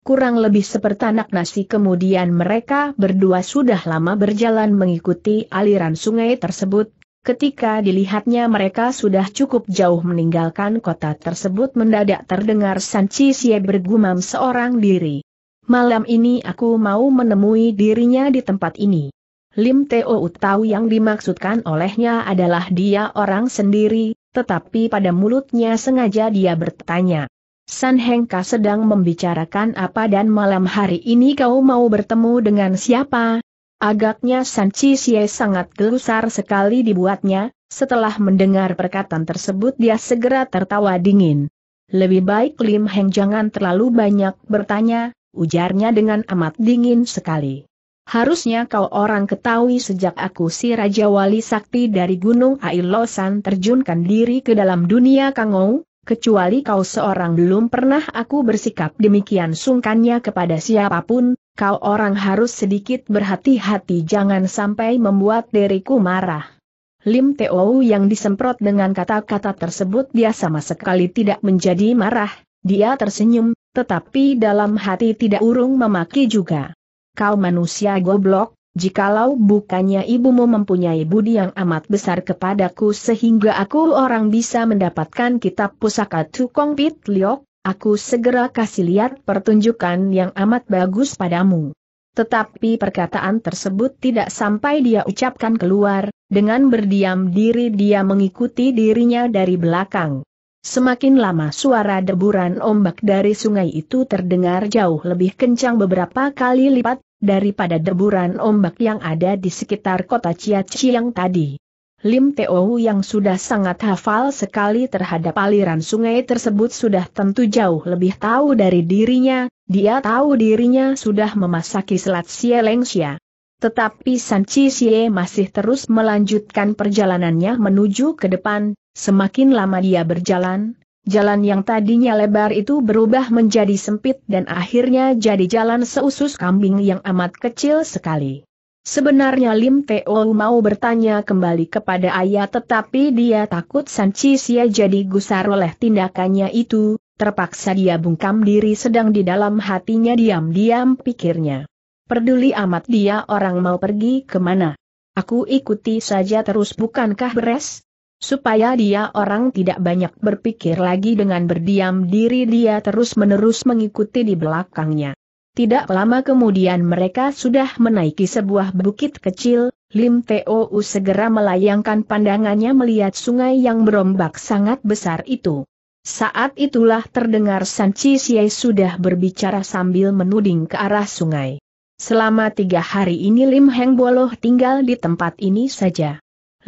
Kurang lebih seperti anak nasi kemudian mereka berdua sudah lama berjalan mengikuti aliran sungai tersebut, ketika dilihatnya mereka sudah cukup jauh meninggalkan kota tersebut mendadak terdengar sanci. Xie bergumam seorang diri. Malam ini aku mau menemui dirinya di tempat ini. Lim Teo tahu yang dimaksudkan olehnya adalah dia orang sendiri, tetapi pada mulutnya sengaja dia bertanya. San Hengka sedang membicarakan apa dan malam hari ini kau mau bertemu dengan siapa? Agaknya San Xie sangat gelusar sekali dibuatnya, setelah mendengar perkataan tersebut dia segera tertawa dingin. Lebih baik Lim Heng jangan terlalu banyak bertanya, ujarnya dengan amat dingin sekali. Harusnya kau orang ketahui sejak aku si Raja Wali Sakti dari Gunung Ailosan terjunkan diri ke dalam dunia Kangou, kecuali kau seorang belum pernah aku bersikap demikian sungkannya kepada siapapun, kau orang harus sedikit berhati-hati jangan sampai membuat diriku marah. Lim Teo yang disemprot dengan kata-kata tersebut dia sama sekali tidak menjadi marah, dia tersenyum, tetapi dalam hati tidak urung memaki juga kau manusia goblok, jikalau bukannya ibumu mempunyai budi yang amat besar kepadaku sehingga aku orang bisa mendapatkan kitab pusaka Tukong Pit Liok, aku segera kasih lihat pertunjukan yang amat bagus padamu. Tetapi perkataan tersebut tidak sampai dia ucapkan keluar, dengan berdiam diri dia mengikuti dirinya dari belakang. Semakin lama suara deburan ombak dari sungai itu terdengar jauh lebih kencang beberapa kali lipat, daripada deburan ombak yang ada di sekitar kota yang tadi. Lim Teo yang sudah sangat hafal sekali terhadap aliran sungai tersebut sudah tentu jauh lebih tahu dari dirinya, dia tahu dirinya sudah memasaki selat Sielengsia. Tetapi San Cie masih terus melanjutkan perjalanannya menuju ke depan, semakin lama dia berjalan, Jalan yang tadinya lebar itu berubah menjadi sempit dan akhirnya jadi jalan seusus kambing yang amat kecil sekali. Sebenarnya Lim Teo mau bertanya kembali kepada ayah tetapi dia takut San Sia jadi gusar oleh tindakannya itu, terpaksa dia bungkam diri sedang di dalam hatinya diam-diam pikirnya. Peduli amat dia orang mau pergi kemana. Aku ikuti saja terus bukankah beres? Supaya dia orang tidak banyak berpikir lagi dengan berdiam diri dia terus-menerus mengikuti di belakangnya. Tidak lama kemudian mereka sudah menaiki sebuah bukit kecil, Lim Teo segera melayangkan pandangannya melihat sungai yang berombak sangat besar itu. Saat itulah terdengar Sanchi Xie sudah berbicara sambil menuding ke arah sungai. Selama tiga hari ini Lim Heng Boloh tinggal di tempat ini saja.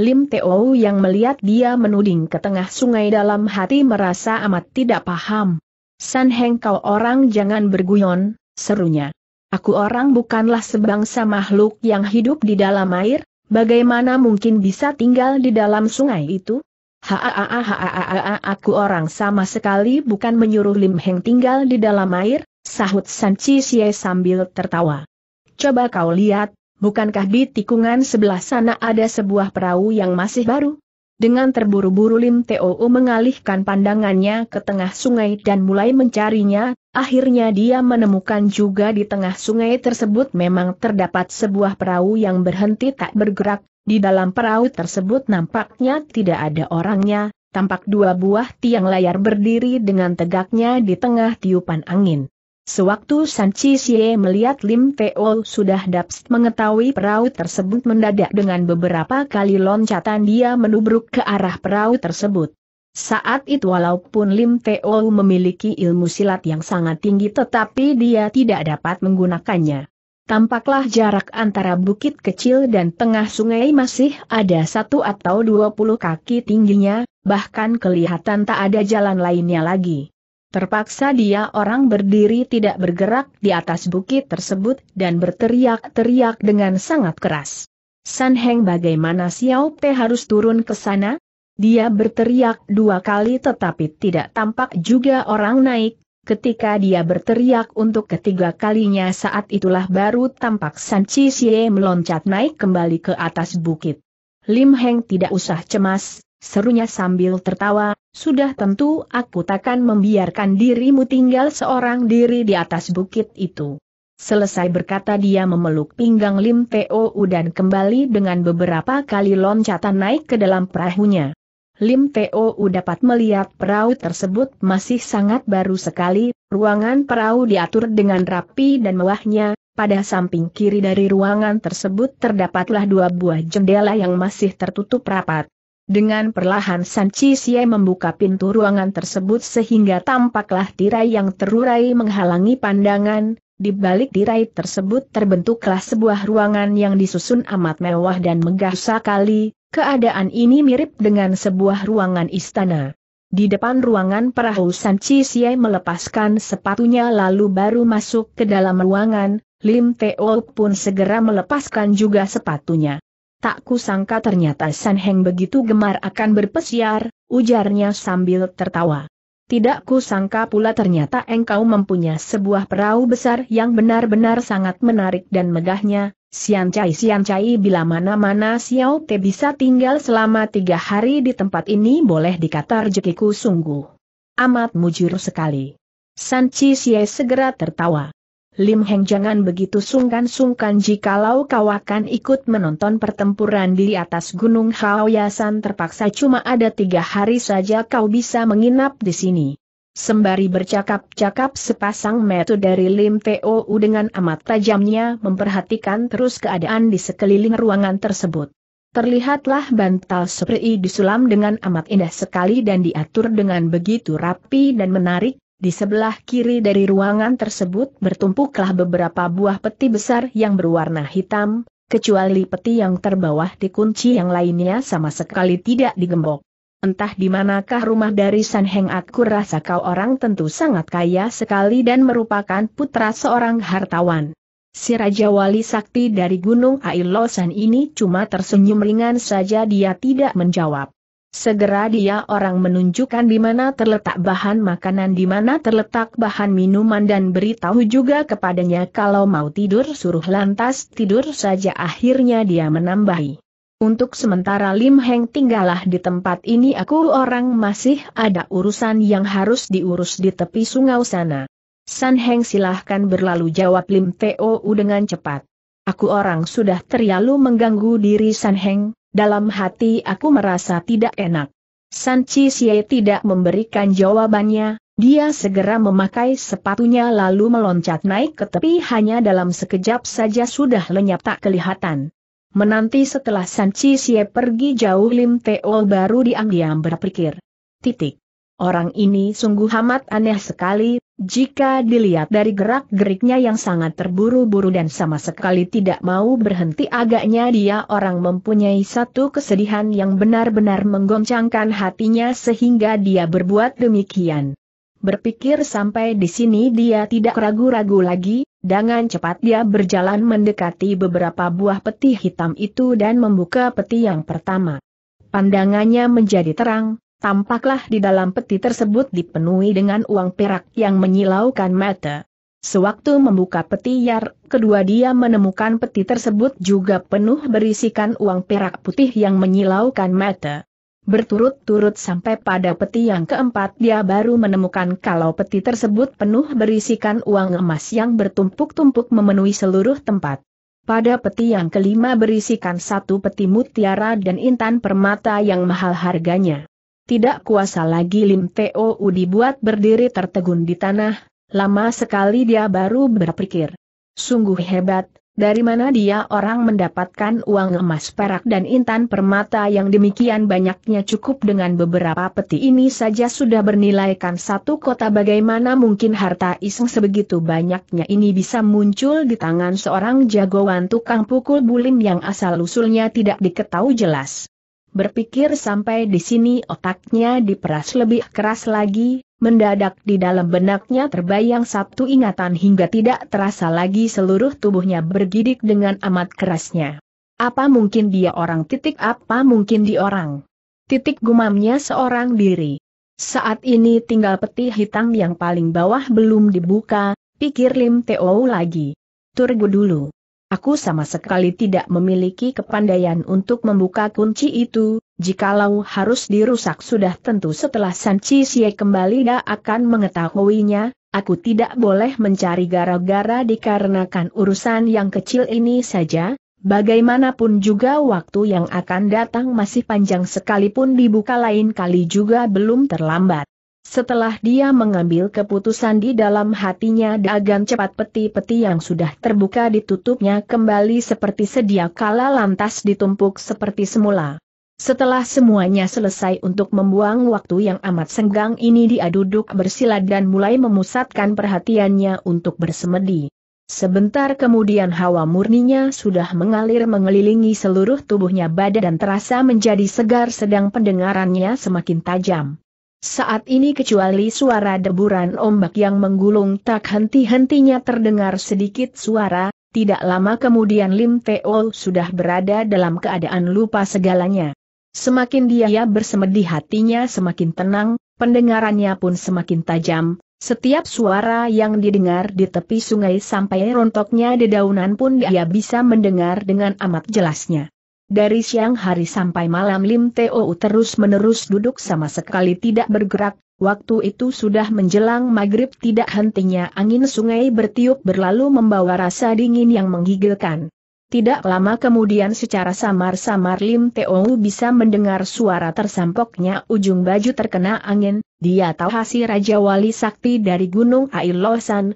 Lim Teo yang melihat dia menuding ke tengah sungai dalam hati merasa amat tidak paham. San Heng kau orang jangan berguyon, serunya. Aku orang bukanlah sebangsa makhluk yang hidup di dalam air, bagaimana mungkin bisa tinggal di dalam sungai itu? Haaaha aku orang sama sekali bukan menyuruh Lim Heng tinggal di dalam air, sahut San Chi Xie sambil tertawa. Coba kau lihat, Bukankah di tikungan sebelah sana ada sebuah perahu yang masih baru? Dengan terburu-buru Lim Teo mengalihkan pandangannya ke tengah sungai dan mulai mencarinya, akhirnya dia menemukan juga di tengah sungai tersebut memang terdapat sebuah perahu yang berhenti tak bergerak, di dalam perahu tersebut nampaknya tidak ada orangnya, tampak dua buah tiang layar berdiri dengan tegaknya di tengah tiupan angin. Sewaktu Chi Xie melihat Lim Teo sudah dapat mengetahui perahu tersebut mendadak dengan beberapa kali loncatan dia menubruk ke arah perahu tersebut. Saat itu walaupun Lim Teo memiliki ilmu silat yang sangat tinggi tetapi dia tidak dapat menggunakannya. Tampaklah jarak antara bukit kecil dan tengah sungai masih ada satu atau dua puluh kaki tingginya, bahkan kelihatan tak ada jalan lainnya lagi. Terpaksa dia orang berdiri tidak bergerak di atas bukit tersebut dan berteriak-teriak dengan sangat keras. San Heng bagaimana Xiao Pe harus turun ke sana? Dia berteriak dua kali tetapi tidak tampak juga orang naik. Ketika dia berteriak untuk ketiga kalinya saat itulah baru tampak San Chi Xie meloncat naik kembali ke atas bukit. Lim Heng tidak usah cemas, serunya sambil tertawa, sudah tentu aku takkan membiarkan dirimu tinggal seorang diri di atas bukit itu. Selesai berkata dia memeluk pinggang Lim Teo dan kembali dengan beberapa kali loncatan naik ke dalam perahunya. Lim Teo dapat melihat perahu tersebut masih sangat baru sekali, ruangan perahu diatur dengan rapi dan mewahnya, pada samping kiri dari ruangan tersebut terdapatlah dua buah jendela yang masih tertutup rapat. Dengan perlahan San Cie membuka pintu ruangan tersebut sehingga tampaklah tirai yang terurai menghalangi pandangan, di balik tirai tersebut terbentuklah sebuah ruangan yang disusun amat mewah dan megah sekali, keadaan ini mirip dengan sebuah ruangan istana. Di depan ruangan perahu San Cie melepaskan sepatunya lalu baru masuk ke dalam ruangan, Lim Teo pun segera melepaskan juga sepatunya. Tak kusangka ternyata San Heng begitu gemar akan berpesiar, ujarnya sambil tertawa. Tidak kusangka pula ternyata engkau mempunyai sebuah perahu besar yang benar-benar sangat menarik dan megahnya, Sian Cai Sian Cai bila mana-mana Xiao Te bisa tinggal selama tiga hari di tempat ini boleh dikata rezekiku sungguh. Amat mujur sekali. San Chi Xie segera tertawa. Lim Heng jangan begitu sungkan-sungkan jikalau kau akan ikut menonton pertempuran di atas Gunung Haoyasan terpaksa cuma ada tiga hari saja kau bisa menginap di sini. Sembari bercakap-cakap sepasang metu dari Lim Tou dengan amat tajamnya memperhatikan terus keadaan di sekeliling ruangan tersebut. Terlihatlah bantal seperti disulam dengan amat indah sekali dan diatur dengan begitu rapi dan menarik, di sebelah kiri dari ruangan tersebut bertumpuklah beberapa buah peti besar yang berwarna hitam, kecuali peti yang terbawah dikunci yang lainnya sama sekali tidak digembok. Entah di manakah rumah dari San Heng aku rasa kau orang tentu sangat kaya sekali dan merupakan putra seorang hartawan. Si Raja Wali Sakti dari Gunung Ailosan ini cuma tersenyum ringan saja dia tidak menjawab. Segera dia orang menunjukkan di mana terletak bahan makanan di mana terletak bahan minuman dan beritahu juga kepadanya kalau mau tidur suruh lantas tidur saja akhirnya dia menambahi. Untuk sementara Lim Heng tinggallah di tempat ini aku orang masih ada urusan yang harus diurus di tepi sungau sana. San Heng silahkan berlalu jawab Lim Teo dengan cepat. Aku orang sudah terlalu mengganggu diri San Heng, dalam hati aku merasa tidak enak. San Cisye tidak memberikan jawabannya, dia segera memakai sepatunya lalu meloncat naik ke tepi hanya dalam sekejap saja sudah lenyap tak kelihatan. Menanti setelah San Cisye pergi jauh Lim Teol baru diam-diam berpikir. Titik. Orang ini sungguh amat aneh sekali, jika dilihat dari gerak-geriknya yang sangat terburu-buru dan sama sekali tidak mau berhenti agaknya dia orang mempunyai satu kesedihan yang benar-benar menggoncangkan hatinya sehingga dia berbuat demikian. Berpikir sampai di sini dia tidak ragu-ragu lagi, dengan cepat dia berjalan mendekati beberapa buah peti hitam itu dan membuka peti yang pertama. Pandangannya menjadi terang, Tampaklah di dalam peti tersebut dipenuhi dengan uang perak yang menyilaukan mata. Sewaktu membuka peti yar, kedua dia menemukan peti tersebut juga penuh berisikan uang perak putih yang menyilaukan mata. Berturut-turut sampai pada peti yang keempat dia baru menemukan kalau peti tersebut penuh berisikan uang emas yang bertumpuk-tumpuk memenuhi seluruh tempat. Pada peti yang kelima berisikan satu peti mutiara dan intan permata yang mahal harganya. Tidak kuasa lagi Lim Teo dibuat berdiri tertegun di tanah, lama sekali dia baru berpikir. Sungguh hebat, dari mana dia orang mendapatkan uang emas perak dan intan permata yang demikian banyaknya cukup dengan beberapa peti ini saja sudah bernilaikan satu kota bagaimana mungkin harta iseng sebegitu banyaknya ini bisa muncul di tangan seorang jagoan tukang pukul bulim yang asal-usulnya tidak diketahui jelas. Berpikir sampai di sini otaknya diperas lebih keras lagi, mendadak di dalam benaknya terbayang satu ingatan hingga tidak terasa lagi seluruh tubuhnya bergidik dengan amat kerasnya. Apa mungkin dia orang titik apa mungkin di orang? Titik gumamnya seorang diri. Saat ini tinggal peti hitam yang paling bawah belum dibuka, pikir Lim Teo lagi. Turgu dulu. Aku sama sekali tidak memiliki kepandaian untuk membuka kunci itu, jikalau harus dirusak sudah tentu setelah Sanchi Xie kembali dia akan mengetahuinya, aku tidak boleh mencari gara-gara dikarenakan urusan yang kecil ini saja, bagaimanapun juga waktu yang akan datang masih panjang sekalipun dibuka lain kali juga belum terlambat. Setelah dia mengambil keputusan di dalam hatinya dagang cepat peti-peti yang sudah terbuka ditutupnya kembali seperti sedia kala lantas ditumpuk seperti semula. Setelah semuanya selesai untuk membuang waktu yang amat senggang ini dia duduk bersila dan mulai memusatkan perhatiannya untuk bersemedi. Sebentar kemudian hawa murninya sudah mengalir mengelilingi seluruh tubuhnya badan dan terasa menjadi segar sedang pendengarannya semakin tajam. Saat ini kecuali suara deburan ombak yang menggulung tak henti-hentinya terdengar sedikit suara, tidak lama kemudian Lim Teo sudah berada dalam keadaan lupa segalanya. Semakin dia bersemedi hatinya semakin tenang, pendengarannya pun semakin tajam, setiap suara yang didengar di tepi sungai sampai rontoknya dedaunan pun dia bisa mendengar dengan amat jelasnya. Dari siang hari sampai malam Lim Teo terus-menerus duduk sama sekali tidak bergerak, waktu itu sudah menjelang maghrib tidak hentinya angin sungai bertiup berlalu membawa rasa dingin yang menggigilkan. Tidak lama kemudian secara samar-samar Lim Teo bisa mendengar suara tersampoknya ujung baju terkena angin, dia tahu hasil Raja Wali Sakti dari Gunung Ailosan,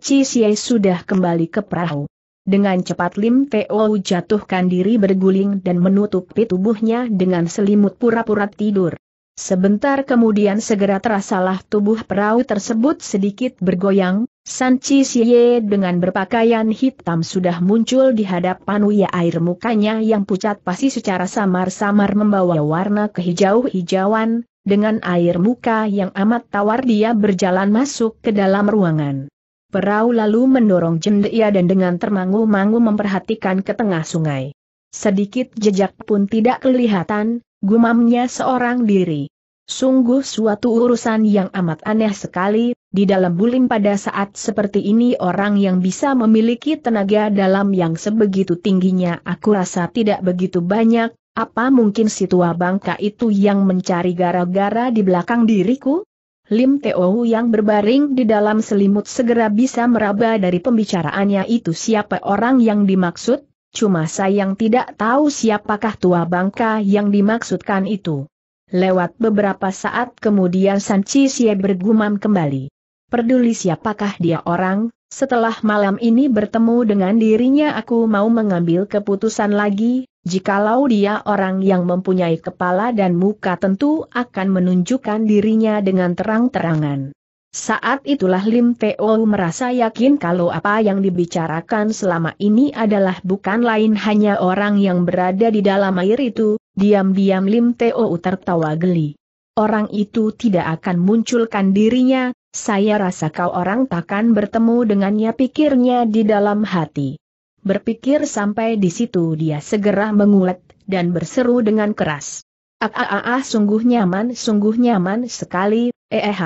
Chi Xie sudah kembali ke perahu. Dengan cepat Lim Teo jatuhkan diri berguling dan menutupi tubuhnya dengan selimut pura-pura tidur. Sebentar kemudian segera terasalah tubuh perahu tersebut sedikit bergoyang, San Chi Xie dengan berpakaian hitam sudah muncul di hadapan Uya air mukanya yang pucat pasti secara samar-samar membawa warna kehijau-hijauan, dengan air muka yang amat tawar dia berjalan masuk ke dalam ruangan. Perahu lalu mendorong jendela dan dengan termangu-mangu memperhatikan ke tengah sungai. Sedikit jejak pun tidak kelihatan, gumamnya seorang diri. Sungguh suatu urusan yang amat aneh sekali, di dalam bulim pada saat seperti ini orang yang bisa memiliki tenaga dalam yang sebegitu tingginya aku rasa tidak begitu banyak, apa mungkin si tua bangka itu yang mencari gara-gara di belakang diriku? Lim Teo yang berbaring di dalam selimut segera bisa meraba dari pembicaraannya itu siapa orang yang dimaksud, cuma sayang tidak tahu siapakah tua bangka yang dimaksudkan itu. Lewat beberapa saat kemudian San Chi Xie bergumam kembali. Peduli siapakah dia orang, setelah malam ini bertemu dengan dirinya aku mau mengambil keputusan lagi, Jikalau dia orang yang mempunyai kepala dan muka tentu akan menunjukkan dirinya dengan terang-terangan. Saat itulah Lim Teo merasa yakin kalau apa yang dibicarakan selama ini adalah bukan lain hanya orang yang berada di dalam air itu, diam-diam Lim Teo tertawa geli. Orang itu tidak akan munculkan dirinya, saya rasa kau orang takkan bertemu dengannya pikirnya di dalam hati. Berpikir sampai di situ dia segera mengulet, dan berseru dengan keras. Ah ah ah, ah sungguh nyaman sungguh nyaman sekali, eh, eh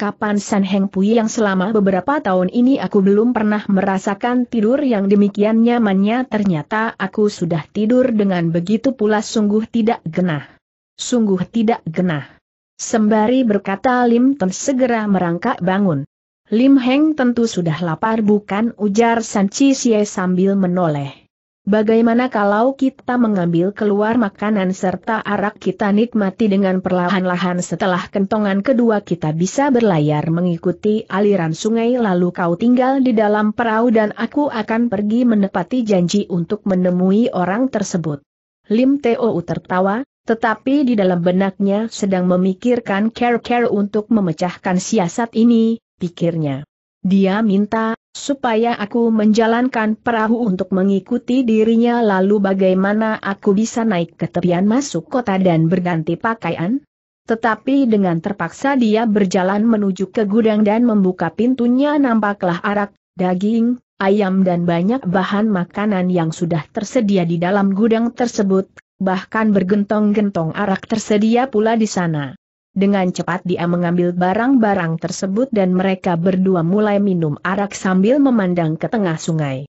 Kapan San Heng Pui yang selama beberapa tahun ini aku belum pernah merasakan tidur yang demikian nyamannya ternyata aku sudah tidur dengan begitu pula sungguh tidak genah. Sungguh tidak genah. Sembari berkata Lim Tem segera merangkak bangun. Lim Heng tentu sudah lapar bukan ujar San Chi Cie sambil menoleh. Bagaimana kalau kita mengambil keluar makanan serta arak kita nikmati dengan perlahan-lahan setelah kentongan kedua kita bisa berlayar mengikuti aliran sungai lalu kau tinggal di dalam perahu dan aku akan pergi menepati janji untuk menemui orang tersebut. Lim Teo tertawa, tetapi di dalam benaknya sedang memikirkan care-care untuk memecahkan siasat ini, pikirnya. Dia minta, supaya aku menjalankan perahu untuk mengikuti dirinya lalu bagaimana aku bisa naik ke tepian masuk kota dan berganti pakaian? Tetapi dengan terpaksa dia berjalan menuju ke gudang dan membuka pintunya nampaklah arak, daging, ayam dan banyak bahan makanan yang sudah tersedia di dalam gudang tersebut, bahkan bergentong-gentong arak tersedia pula di sana. Dengan cepat dia mengambil barang-barang tersebut dan mereka berdua mulai minum arak sambil memandang ke tengah sungai.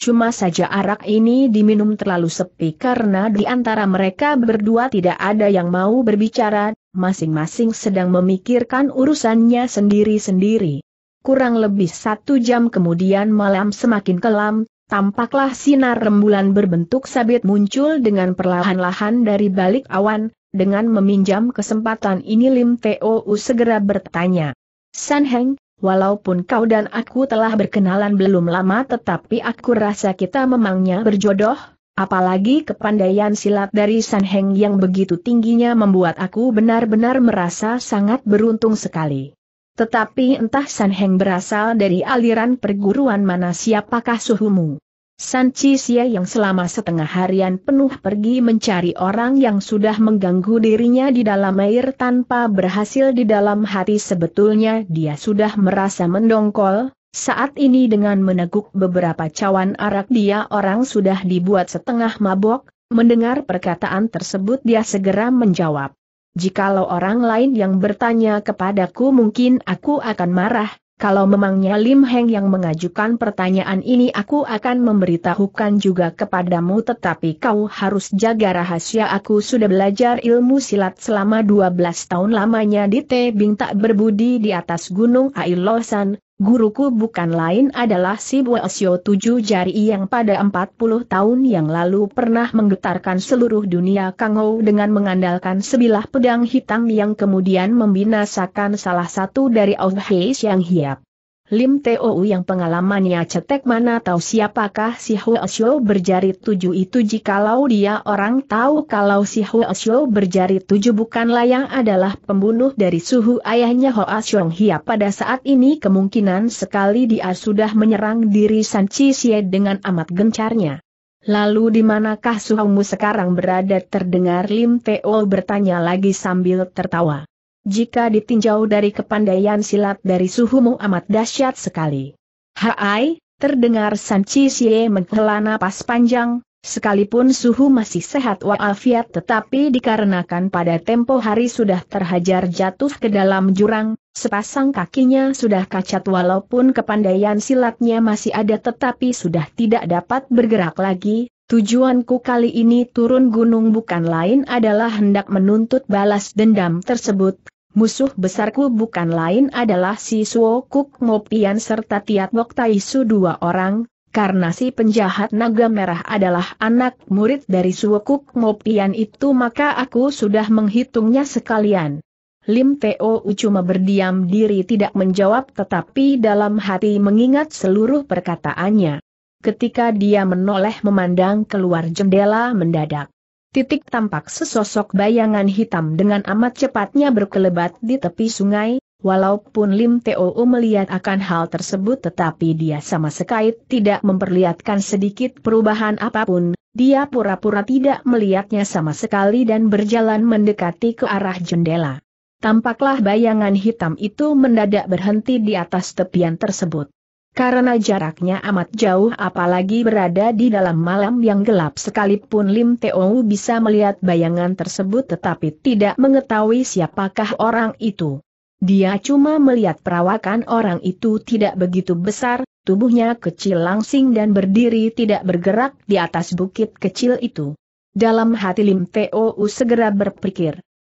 Cuma saja arak ini diminum terlalu sepi karena di antara mereka berdua tidak ada yang mau berbicara, masing-masing sedang memikirkan urusannya sendiri-sendiri. Kurang lebih satu jam kemudian malam semakin kelam, tampaklah sinar rembulan berbentuk sabit muncul dengan perlahan-lahan dari balik awan, dengan meminjam kesempatan ini Lim Teo segera bertanya. San Heng, walaupun kau dan aku telah berkenalan belum lama tetapi aku rasa kita memangnya berjodoh, apalagi kepandaian silat dari San Heng yang begitu tingginya membuat aku benar-benar merasa sangat beruntung sekali. Tetapi entah San Heng berasal dari aliran perguruan mana siapakah suhumu. Sanchi yang selama setengah harian penuh pergi mencari orang yang sudah mengganggu dirinya di dalam air tanpa berhasil di dalam hati sebetulnya dia sudah merasa mendongkol, saat ini dengan meneguk beberapa cawan arak dia orang sudah dibuat setengah mabok, mendengar perkataan tersebut dia segera menjawab. Jikalau orang lain yang bertanya kepadaku mungkin aku akan marah, kalau memangnya Lim Heng yang mengajukan pertanyaan ini aku akan memberitahukan juga kepadamu tetapi kau harus jaga rahasia aku sudah belajar ilmu silat selama 12 tahun lamanya di Tebing tak berbudi di atas gunung Ailosan, Guruku bukan lain adalah si Buasio tujuh jari yang pada 40 tahun yang lalu pernah menggetarkan seluruh dunia Kangou dengan mengandalkan sebilah pedang hitam yang kemudian membinasakan salah satu dari Auhei yang hiap. Lim Teo yang pengalamannya cetek mana tahu siapakah si Hua Xiao berjari tujuh itu jikalau dia orang tahu kalau si Hua Xiao berjari tujuh bukanlah yang adalah pembunuh dari suhu ayahnya Hua Xiong Hia pada saat ini kemungkinan sekali dia sudah menyerang diri San Chi Xie dengan amat gencarnya. Lalu di manakah suhumu sekarang berada terdengar Lim Teo bertanya lagi sambil tertawa jika ditinjau dari kepandaian silat dari suhumu amat dahsyat sekali. Hai, terdengar Sanci Xie menghela napas panjang, sekalipun suhu masih sehat walafiat tetapi dikarenakan pada tempo hari sudah terhajar jatuh ke dalam jurang, sepasang kakinya sudah kacat walaupun kepandaian silatnya masih ada tetapi sudah tidak dapat bergerak lagi, Tujuanku kali ini turun gunung bukan lain adalah hendak menuntut balas dendam tersebut, Musuh besarku bukan lain adalah si Suo Kuk Ngopian serta Tiat Bok Taisu dua orang, karena si penjahat naga merah adalah anak murid dari Suo Kuk Ngopian itu maka aku sudah menghitungnya sekalian. Lim Teo cuma berdiam diri tidak menjawab tetapi dalam hati mengingat seluruh perkataannya. Ketika dia menoleh memandang keluar jendela mendadak titik tampak sesosok bayangan hitam dengan amat cepatnya berkelebat di tepi sungai, walaupun Lim Teo melihat akan hal tersebut tetapi dia sama sekali tidak memperlihatkan sedikit perubahan apapun, dia pura-pura tidak melihatnya sama sekali dan berjalan mendekati ke arah jendela. Tampaklah bayangan hitam itu mendadak berhenti di atas tepian tersebut. Karena jaraknya amat jauh apalagi berada di dalam malam yang gelap sekalipun Lim Teo bisa melihat bayangan tersebut tetapi tidak mengetahui siapakah orang itu. Dia cuma melihat perawakan orang itu tidak begitu besar, tubuhnya kecil langsing dan berdiri tidak bergerak di atas bukit kecil itu. Dalam hati Lim Teo segera berpikir,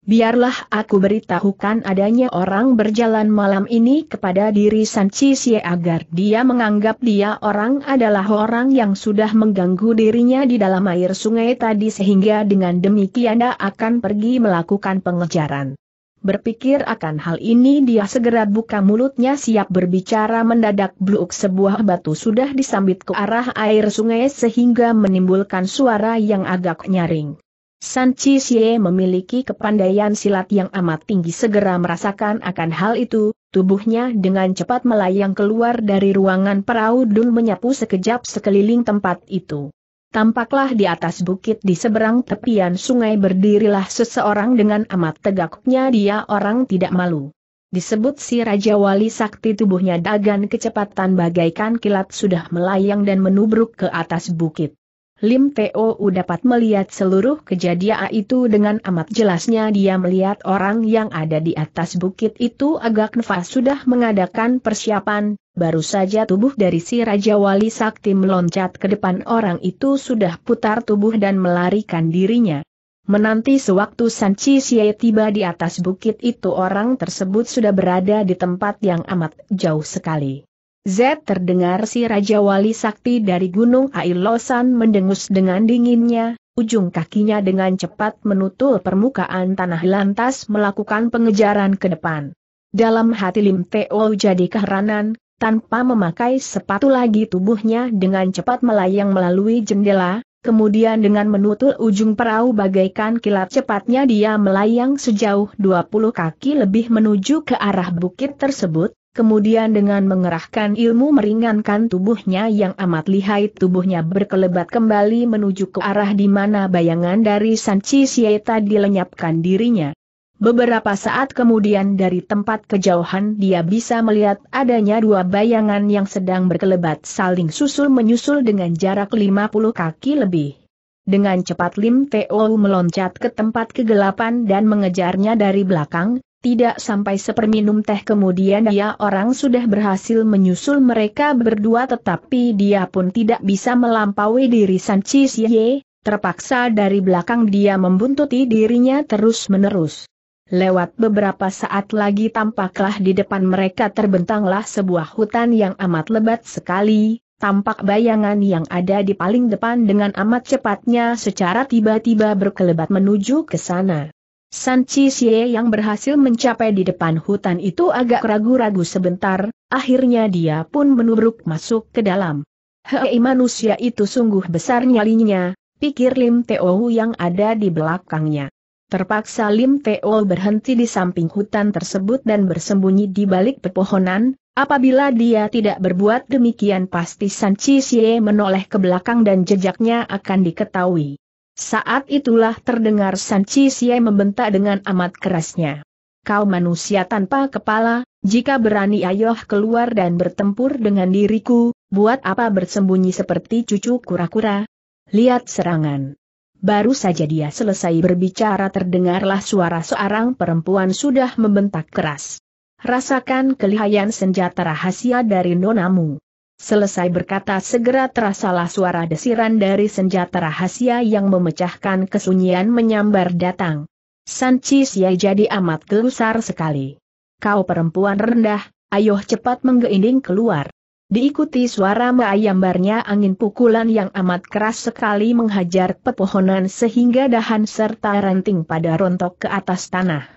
Biarlah aku beritahukan adanya orang berjalan malam ini kepada diri Sanchisie agar dia menganggap dia orang adalah orang yang sudah mengganggu dirinya di dalam air sungai tadi sehingga dengan demikian dia akan pergi melakukan pengejaran. Berpikir akan hal ini dia segera buka mulutnya siap berbicara mendadak bluk sebuah batu sudah disambit ke arah air sungai sehingga menimbulkan suara yang agak nyaring. San Chi Xie memiliki kepandaian silat yang amat tinggi segera merasakan akan hal itu, tubuhnya dengan cepat melayang keluar dari ruangan perahu Dun menyapu sekejap sekeliling tempat itu. Tampaklah di atas bukit di seberang tepian sungai berdirilah seseorang dengan amat tegaknya dia orang tidak malu. Disebut si Raja Wali Sakti tubuhnya dagan kecepatan bagaikan kilat sudah melayang dan menubruk ke atas bukit. Lim Teo dapat melihat seluruh kejadian itu dengan amat jelasnya dia melihat orang yang ada di atas bukit itu agak nefas sudah mengadakan persiapan, baru saja tubuh dari si Raja Wali Sakti meloncat ke depan orang itu sudah putar tubuh dan melarikan dirinya. Menanti sewaktu Chi Xie tiba di atas bukit itu orang tersebut sudah berada di tempat yang amat jauh sekali. Z terdengar si Raja Wali Sakti dari Gunung Ailosan mendengus dengan dinginnya, ujung kakinya dengan cepat menutul permukaan tanah lantas melakukan pengejaran ke depan. Dalam hati Lim Teo jadi keheranan, tanpa memakai sepatu lagi tubuhnya dengan cepat melayang melalui jendela, kemudian dengan menutul ujung perahu bagaikan kilat cepatnya dia melayang sejauh 20 kaki lebih menuju ke arah bukit tersebut, Kemudian dengan mengerahkan ilmu meringankan tubuhnya yang amat lihai tubuhnya berkelebat kembali menuju ke arah di mana bayangan dari Sanci Xie dilenyapkan lenyapkan dirinya. Beberapa saat kemudian dari tempat kejauhan dia bisa melihat adanya dua bayangan yang sedang berkelebat saling susul menyusul dengan jarak 50 kaki lebih. Dengan cepat Lim Teo meloncat ke tempat kegelapan dan mengejarnya dari belakang, tidak sampai seperminum teh kemudian dia ya, orang sudah berhasil menyusul mereka berdua tetapi dia pun tidak bisa melampaui diri Sanchi Xie, terpaksa dari belakang dia membuntuti dirinya terus-menerus. Lewat beberapa saat lagi tampaklah di depan mereka terbentanglah sebuah hutan yang amat lebat sekali, tampak bayangan yang ada di paling depan dengan amat cepatnya secara tiba-tiba berkelebat menuju ke sana. San Xie yang berhasil mencapai di depan hutan itu agak ragu-ragu sebentar, akhirnya dia pun menubruk masuk ke dalam. Hei manusia itu sungguh besar nyalinya, pikir Lim Teo yang ada di belakangnya. Terpaksa Lim Teo berhenti di samping hutan tersebut dan bersembunyi di balik pepohonan, apabila dia tidak berbuat demikian pasti San Xie menoleh ke belakang dan jejaknya akan diketahui. Saat itulah terdengar Sanchi Sia membentak dengan amat kerasnya. Kau manusia tanpa kepala, jika berani ayoh keluar dan bertempur dengan diriku, buat apa bersembunyi seperti cucu kura-kura? Lihat serangan. Baru saja dia selesai berbicara terdengarlah suara seorang perempuan sudah membentak keras. Rasakan kelihayan senjata rahasia dari nonamu. Selesai berkata segera terasalah suara desiran dari senjata rahasia yang memecahkan kesunyian menyambar datang. Sanchi Siai jadi amat gelusar sekali. Kau perempuan rendah, ayo cepat menggeinding keluar. Diikuti suara meayambarnya angin pukulan yang amat keras sekali menghajar pepohonan sehingga dahan serta ranting pada rontok ke atas tanah.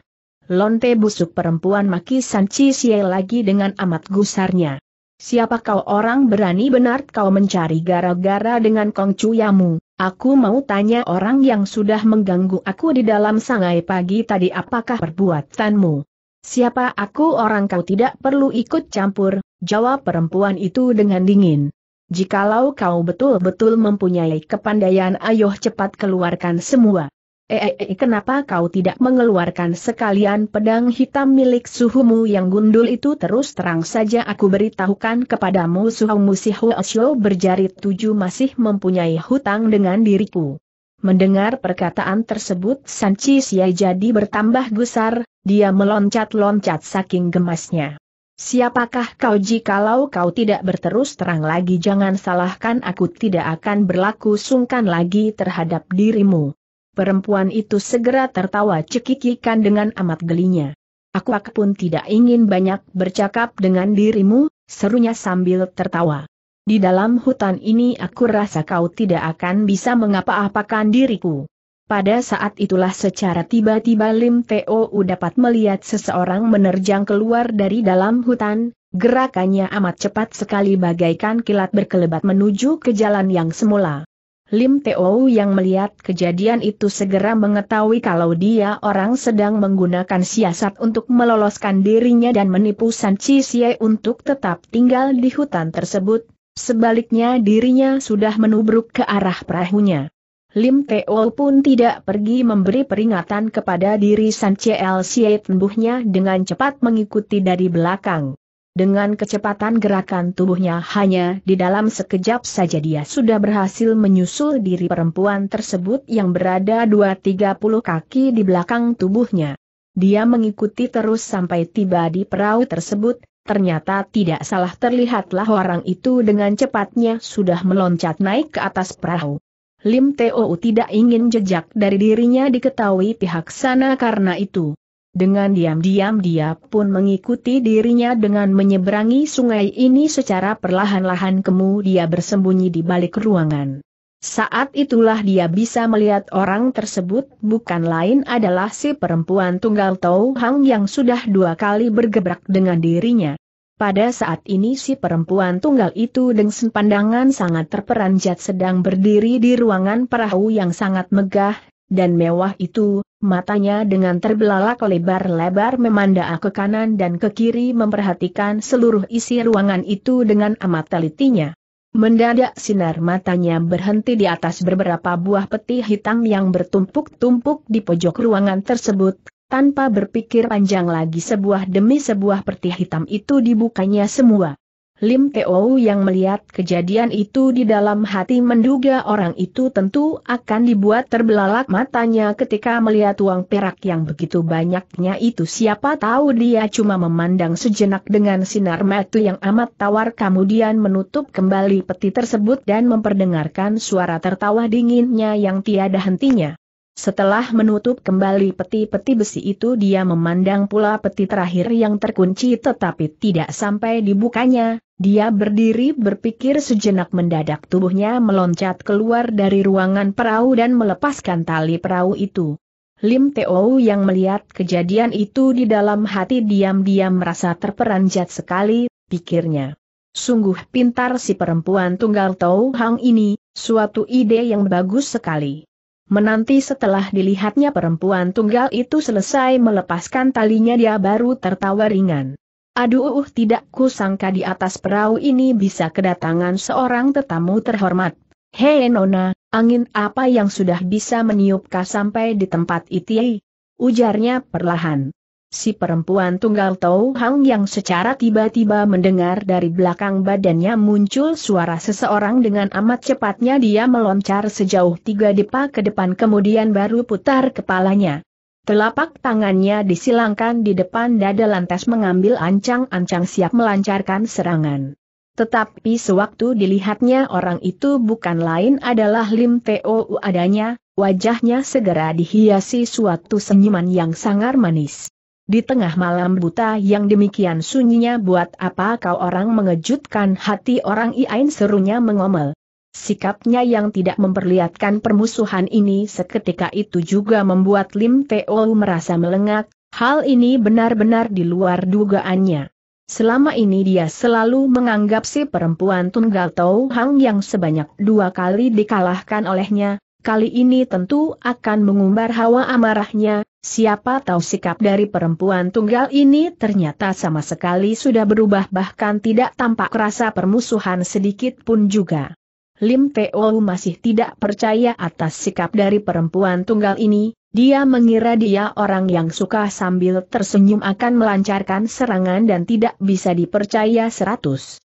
Lonte busuk perempuan maki Sanchi Xie lagi dengan amat gusarnya. Siapa kau orang berani benar kau mencari gara-gara dengan Kong yangmu? Aku mau tanya orang yang sudah mengganggu aku di dalam sangai pagi tadi apakah perbuatanmu? Siapa aku orang kau tidak perlu ikut campur, jawab perempuan itu dengan dingin. Jikalau kau betul-betul mempunyai kepandaian ayo cepat keluarkan semua. Eh, eh, eh, kenapa kau tidak mengeluarkan sekalian pedang hitam milik suhumu yang gundul itu terus terang saja aku beritahukan kepadamu suhumu si Huasyo berjarit tujuh masih mempunyai hutang dengan diriku. Mendengar perkataan tersebut Sanchi Sia jadi bertambah gusar, dia meloncat-loncat saking gemasnya. Siapakah kau jikalau kau tidak berterus terang lagi jangan salahkan aku tidak akan berlaku sungkan lagi terhadap dirimu. Perempuan itu segera tertawa cekikikan dengan amat gelinya. Aku pun tidak ingin banyak bercakap dengan dirimu, serunya sambil tertawa. Di dalam hutan ini aku rasa kau tidak akan bisa mengapa-apakan diriku. Pada saat itulah secara tiba-tiba Lim Teo dapat melihat seseorang menerjang keluar dari dalam hutan, gerakannya amat cepat sekali bagaikan kilat berkelebat menuju ke jalan yang semula. Lim Teo yang melihat kejadian itu segera mengetahui kalau dia orang sedang menggunakan siasat untuk meloloskan dirinya dan menipu San Chi Xie untuk tetap tinggal di hutan tersebut, sebaliknya dirinya sudah menubruk ke arah perahunya. Lim Teo pun tidak pergi memberi peringatan kepada diri San El. Xie tembuhnya dengan cepat mengikuti dari belakang. Dengan kecepatan gerakan tubuhnya hanya di dalam sekejap saja dia sudah berhasil menyusul diri perempuan tersebut yang berada 2-30 kaki di belakang tubuhnya. Dia mengikuti terus sampai tiba di perahu tersebut, ternyata tidak salah terlihatlah orang itu dengan cepatnya sudah meloncat naik ke atas perahu. Lim Teo tidak ingin jejak dari dirinya diketahui pihak sana karena itu. Dengan diam-diam dia pun mengikuti dirinya dengan menyeberangi sungai ini secara perlahan-lahan kemudian bersembunyi di balik ruangan. Saat itulah dia bisa melihat orang tersebut bukan lain adalah si perempuan tunggal Tau Hang yang sudah dua kali bergebrak dengan dirinya. Pada saat ini si perempuan tunggal itu dengan pandangan sangat terperanjat sedang berdiri di ruangan perahu yang sangat megah dan mewah itu, matanya dengan terbelalak lebar-lebar memandang ke kanan dan ke kiri memperhatikan seluruh isi ruangan itu dengan amat telitinya. Mendadak sinar matanya berhenti di atas beberapa buah peti hitam yang bertumpuk-tumpuk di pojok ruangan tersebut, tanpa berpikir panjang lagi sebuah demi sebuah peti hitam itu dibukanya semua. Lim Teo yang melihat kejadian itu di dalam hati menduga orang itu tentu akan dibuat terbelalak matanya ketika melihat uang perak yang begitu banyaknya itu siapa tahu dia cuma memandang sejenak dengan sinar mata yang amat tawar kemudian menutup kembali peti tersebut dan memperdengarkan suara tertawa dinginnya yang tiada hentinya. Setelah menutup kembali peti-peti besi itu dia memandang pula peti terakhir yang terkunci tetapi tidak sampai dibukanya, dia berdiri berpikir sejenak mendadak tubuhnya meloncat keluar dari ruangan perahu dan melepaskan tali perahu itu. Lim Teo yang melihat kejadian itu di dalam hati diam-diam merasa terperanjat sekali, pikirnya. Sungguh pintar si perempuan tunggal Tau Hang ini, suatu ide yang bagus sekali. Menanti setelah dilihatnya perempuan tunggal itu selesai melepaskan talinya dia baru tertawa ringan. Aduh uh, tidak kusangka di atas perahu ini bisa kedatangan seorang tetamu terhormat. Hei Nona, angin apa yang sudah bisa meniupkah sampai di tempat itu? Ujarnya perlahan. Si perempuan tunggal Tau Hang yang secara tiba-tiba mendengar dari belakang badannya muncul suara seseorang dengan amat cepatnya dia meloncar sejauh tiga depa ke depan kemudian baru putar kepalanya. Telapak tangannya disilangkan di depan dada lantas mengambil ancang-ancang siap melancarkan serangan. Tetapi sewaktu dilihatnya orang itu bukan lain adalah Lim Teo adanya, wajahnya segera dihiasi suatu senyuman yang sangar manis. Di tengah malam buta yang demikian sunyinya buat apa kau orang mengejutkan hati orang Iain serunya mengomel. Sikapnya yang tidak memperlihatkan permusuhan ini seketika itu juga membuat Lim Teo merasa melengak, hal ini benar-benar di luar dugaannya. Selama ini dia selalu menganggap si perempuan tunggal Tau Hang yang sebanyak dua kali dikalahkan olehnya, kali ini tentu akan mengumbar hawa amarahnya, Siapa tahu sikap dari perempuan tunggal ini ternyata sama sekali sudah berubah bahkan tidak tampak rasa permusuhan sedikit pun juga. Lim Teo masih tidak percaya atas sikap dari perempuan tunggal ini, dia mengira dia orang yang suka sambil tersenyum akan melancarkan serangan dan tidak bisa dipercaya 100%.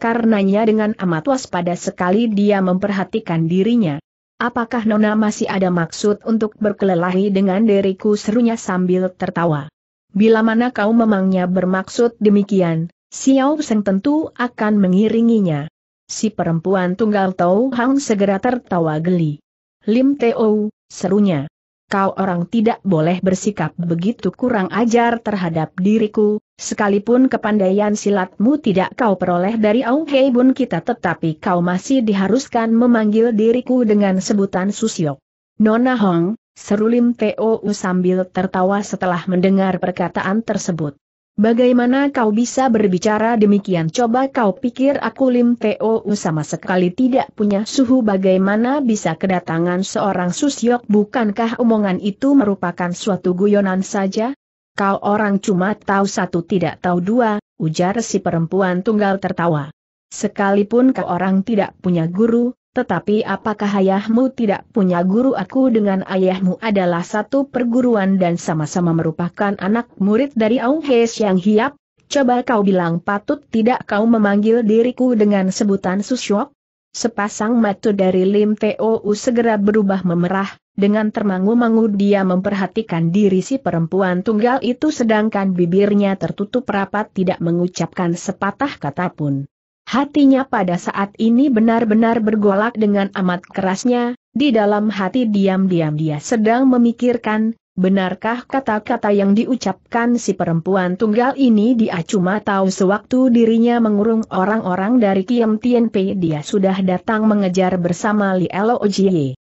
Karenanya dengan amat waspada sekali dia memperhatikan dirinya. Apakah Nona masih ada maksud untuk berkelelahi dengan diriku serunya sambil tertawa? Bila mana kau memangnya bermaksud demikian, Xiao Seng tentu akan mengiringinya. Si perempuan tunggal Tau Hang segera tertawa geli. Lim Teo, serunya kau orang tidak boleh bersikap begitu kurang ajar terhadap diriku, sekalipun kepandaian silatmu tidak kau peroleh dari Aung Hei Bun kita tetapi kau masih diharuskan memanggil diriku dengan sebutan Susyok. Nona Hong, seru Lim Teo sambil tertawa setelah mendengar perkataan tersebut. Bagaimana kau bisa berbicara demikian coba kau pikir aku Lim Teo sama sekali tidak punya suhu bagaimana bisa kedatangan seorang susyok bukankah omongan itu merupakan suatu guyonan saja? Kau orang cuma tahu satu tidak tahu dua, ujar si perempuan tunggal tertawa. Sekalipun kau orang tidak punya guru, tetapi apakah ayahmu tidak punya guru aku dengan ayahmu adalah satu perguruan dan sama-sama merupakan anak murid dari Aung He yang Hiap? Coba kau bilang patut tidak kau memanggil diriku dengan sebutan Susyok? Sepasang mata dari Lim Teo segera berubah memerah, dengan termangu-mangu dia memperhatikan diri si perempuan tunggal itu sedangkan bibirnya tertutup rapat tidak mengucapkan sepatah kata pun. Hatinya pada saat ini benar-benar bergolak dengan amat kerasnya, di dalam hati diam-diam dia sedang memikirkan, benarkah kata-kata yang diucapkan si perempuan tunggal ini dia cuma tahu sewaktu dirinya mengurung orang-orang dari Tian Pei, dia sudah datang mengejar bersama Li Lo Jie.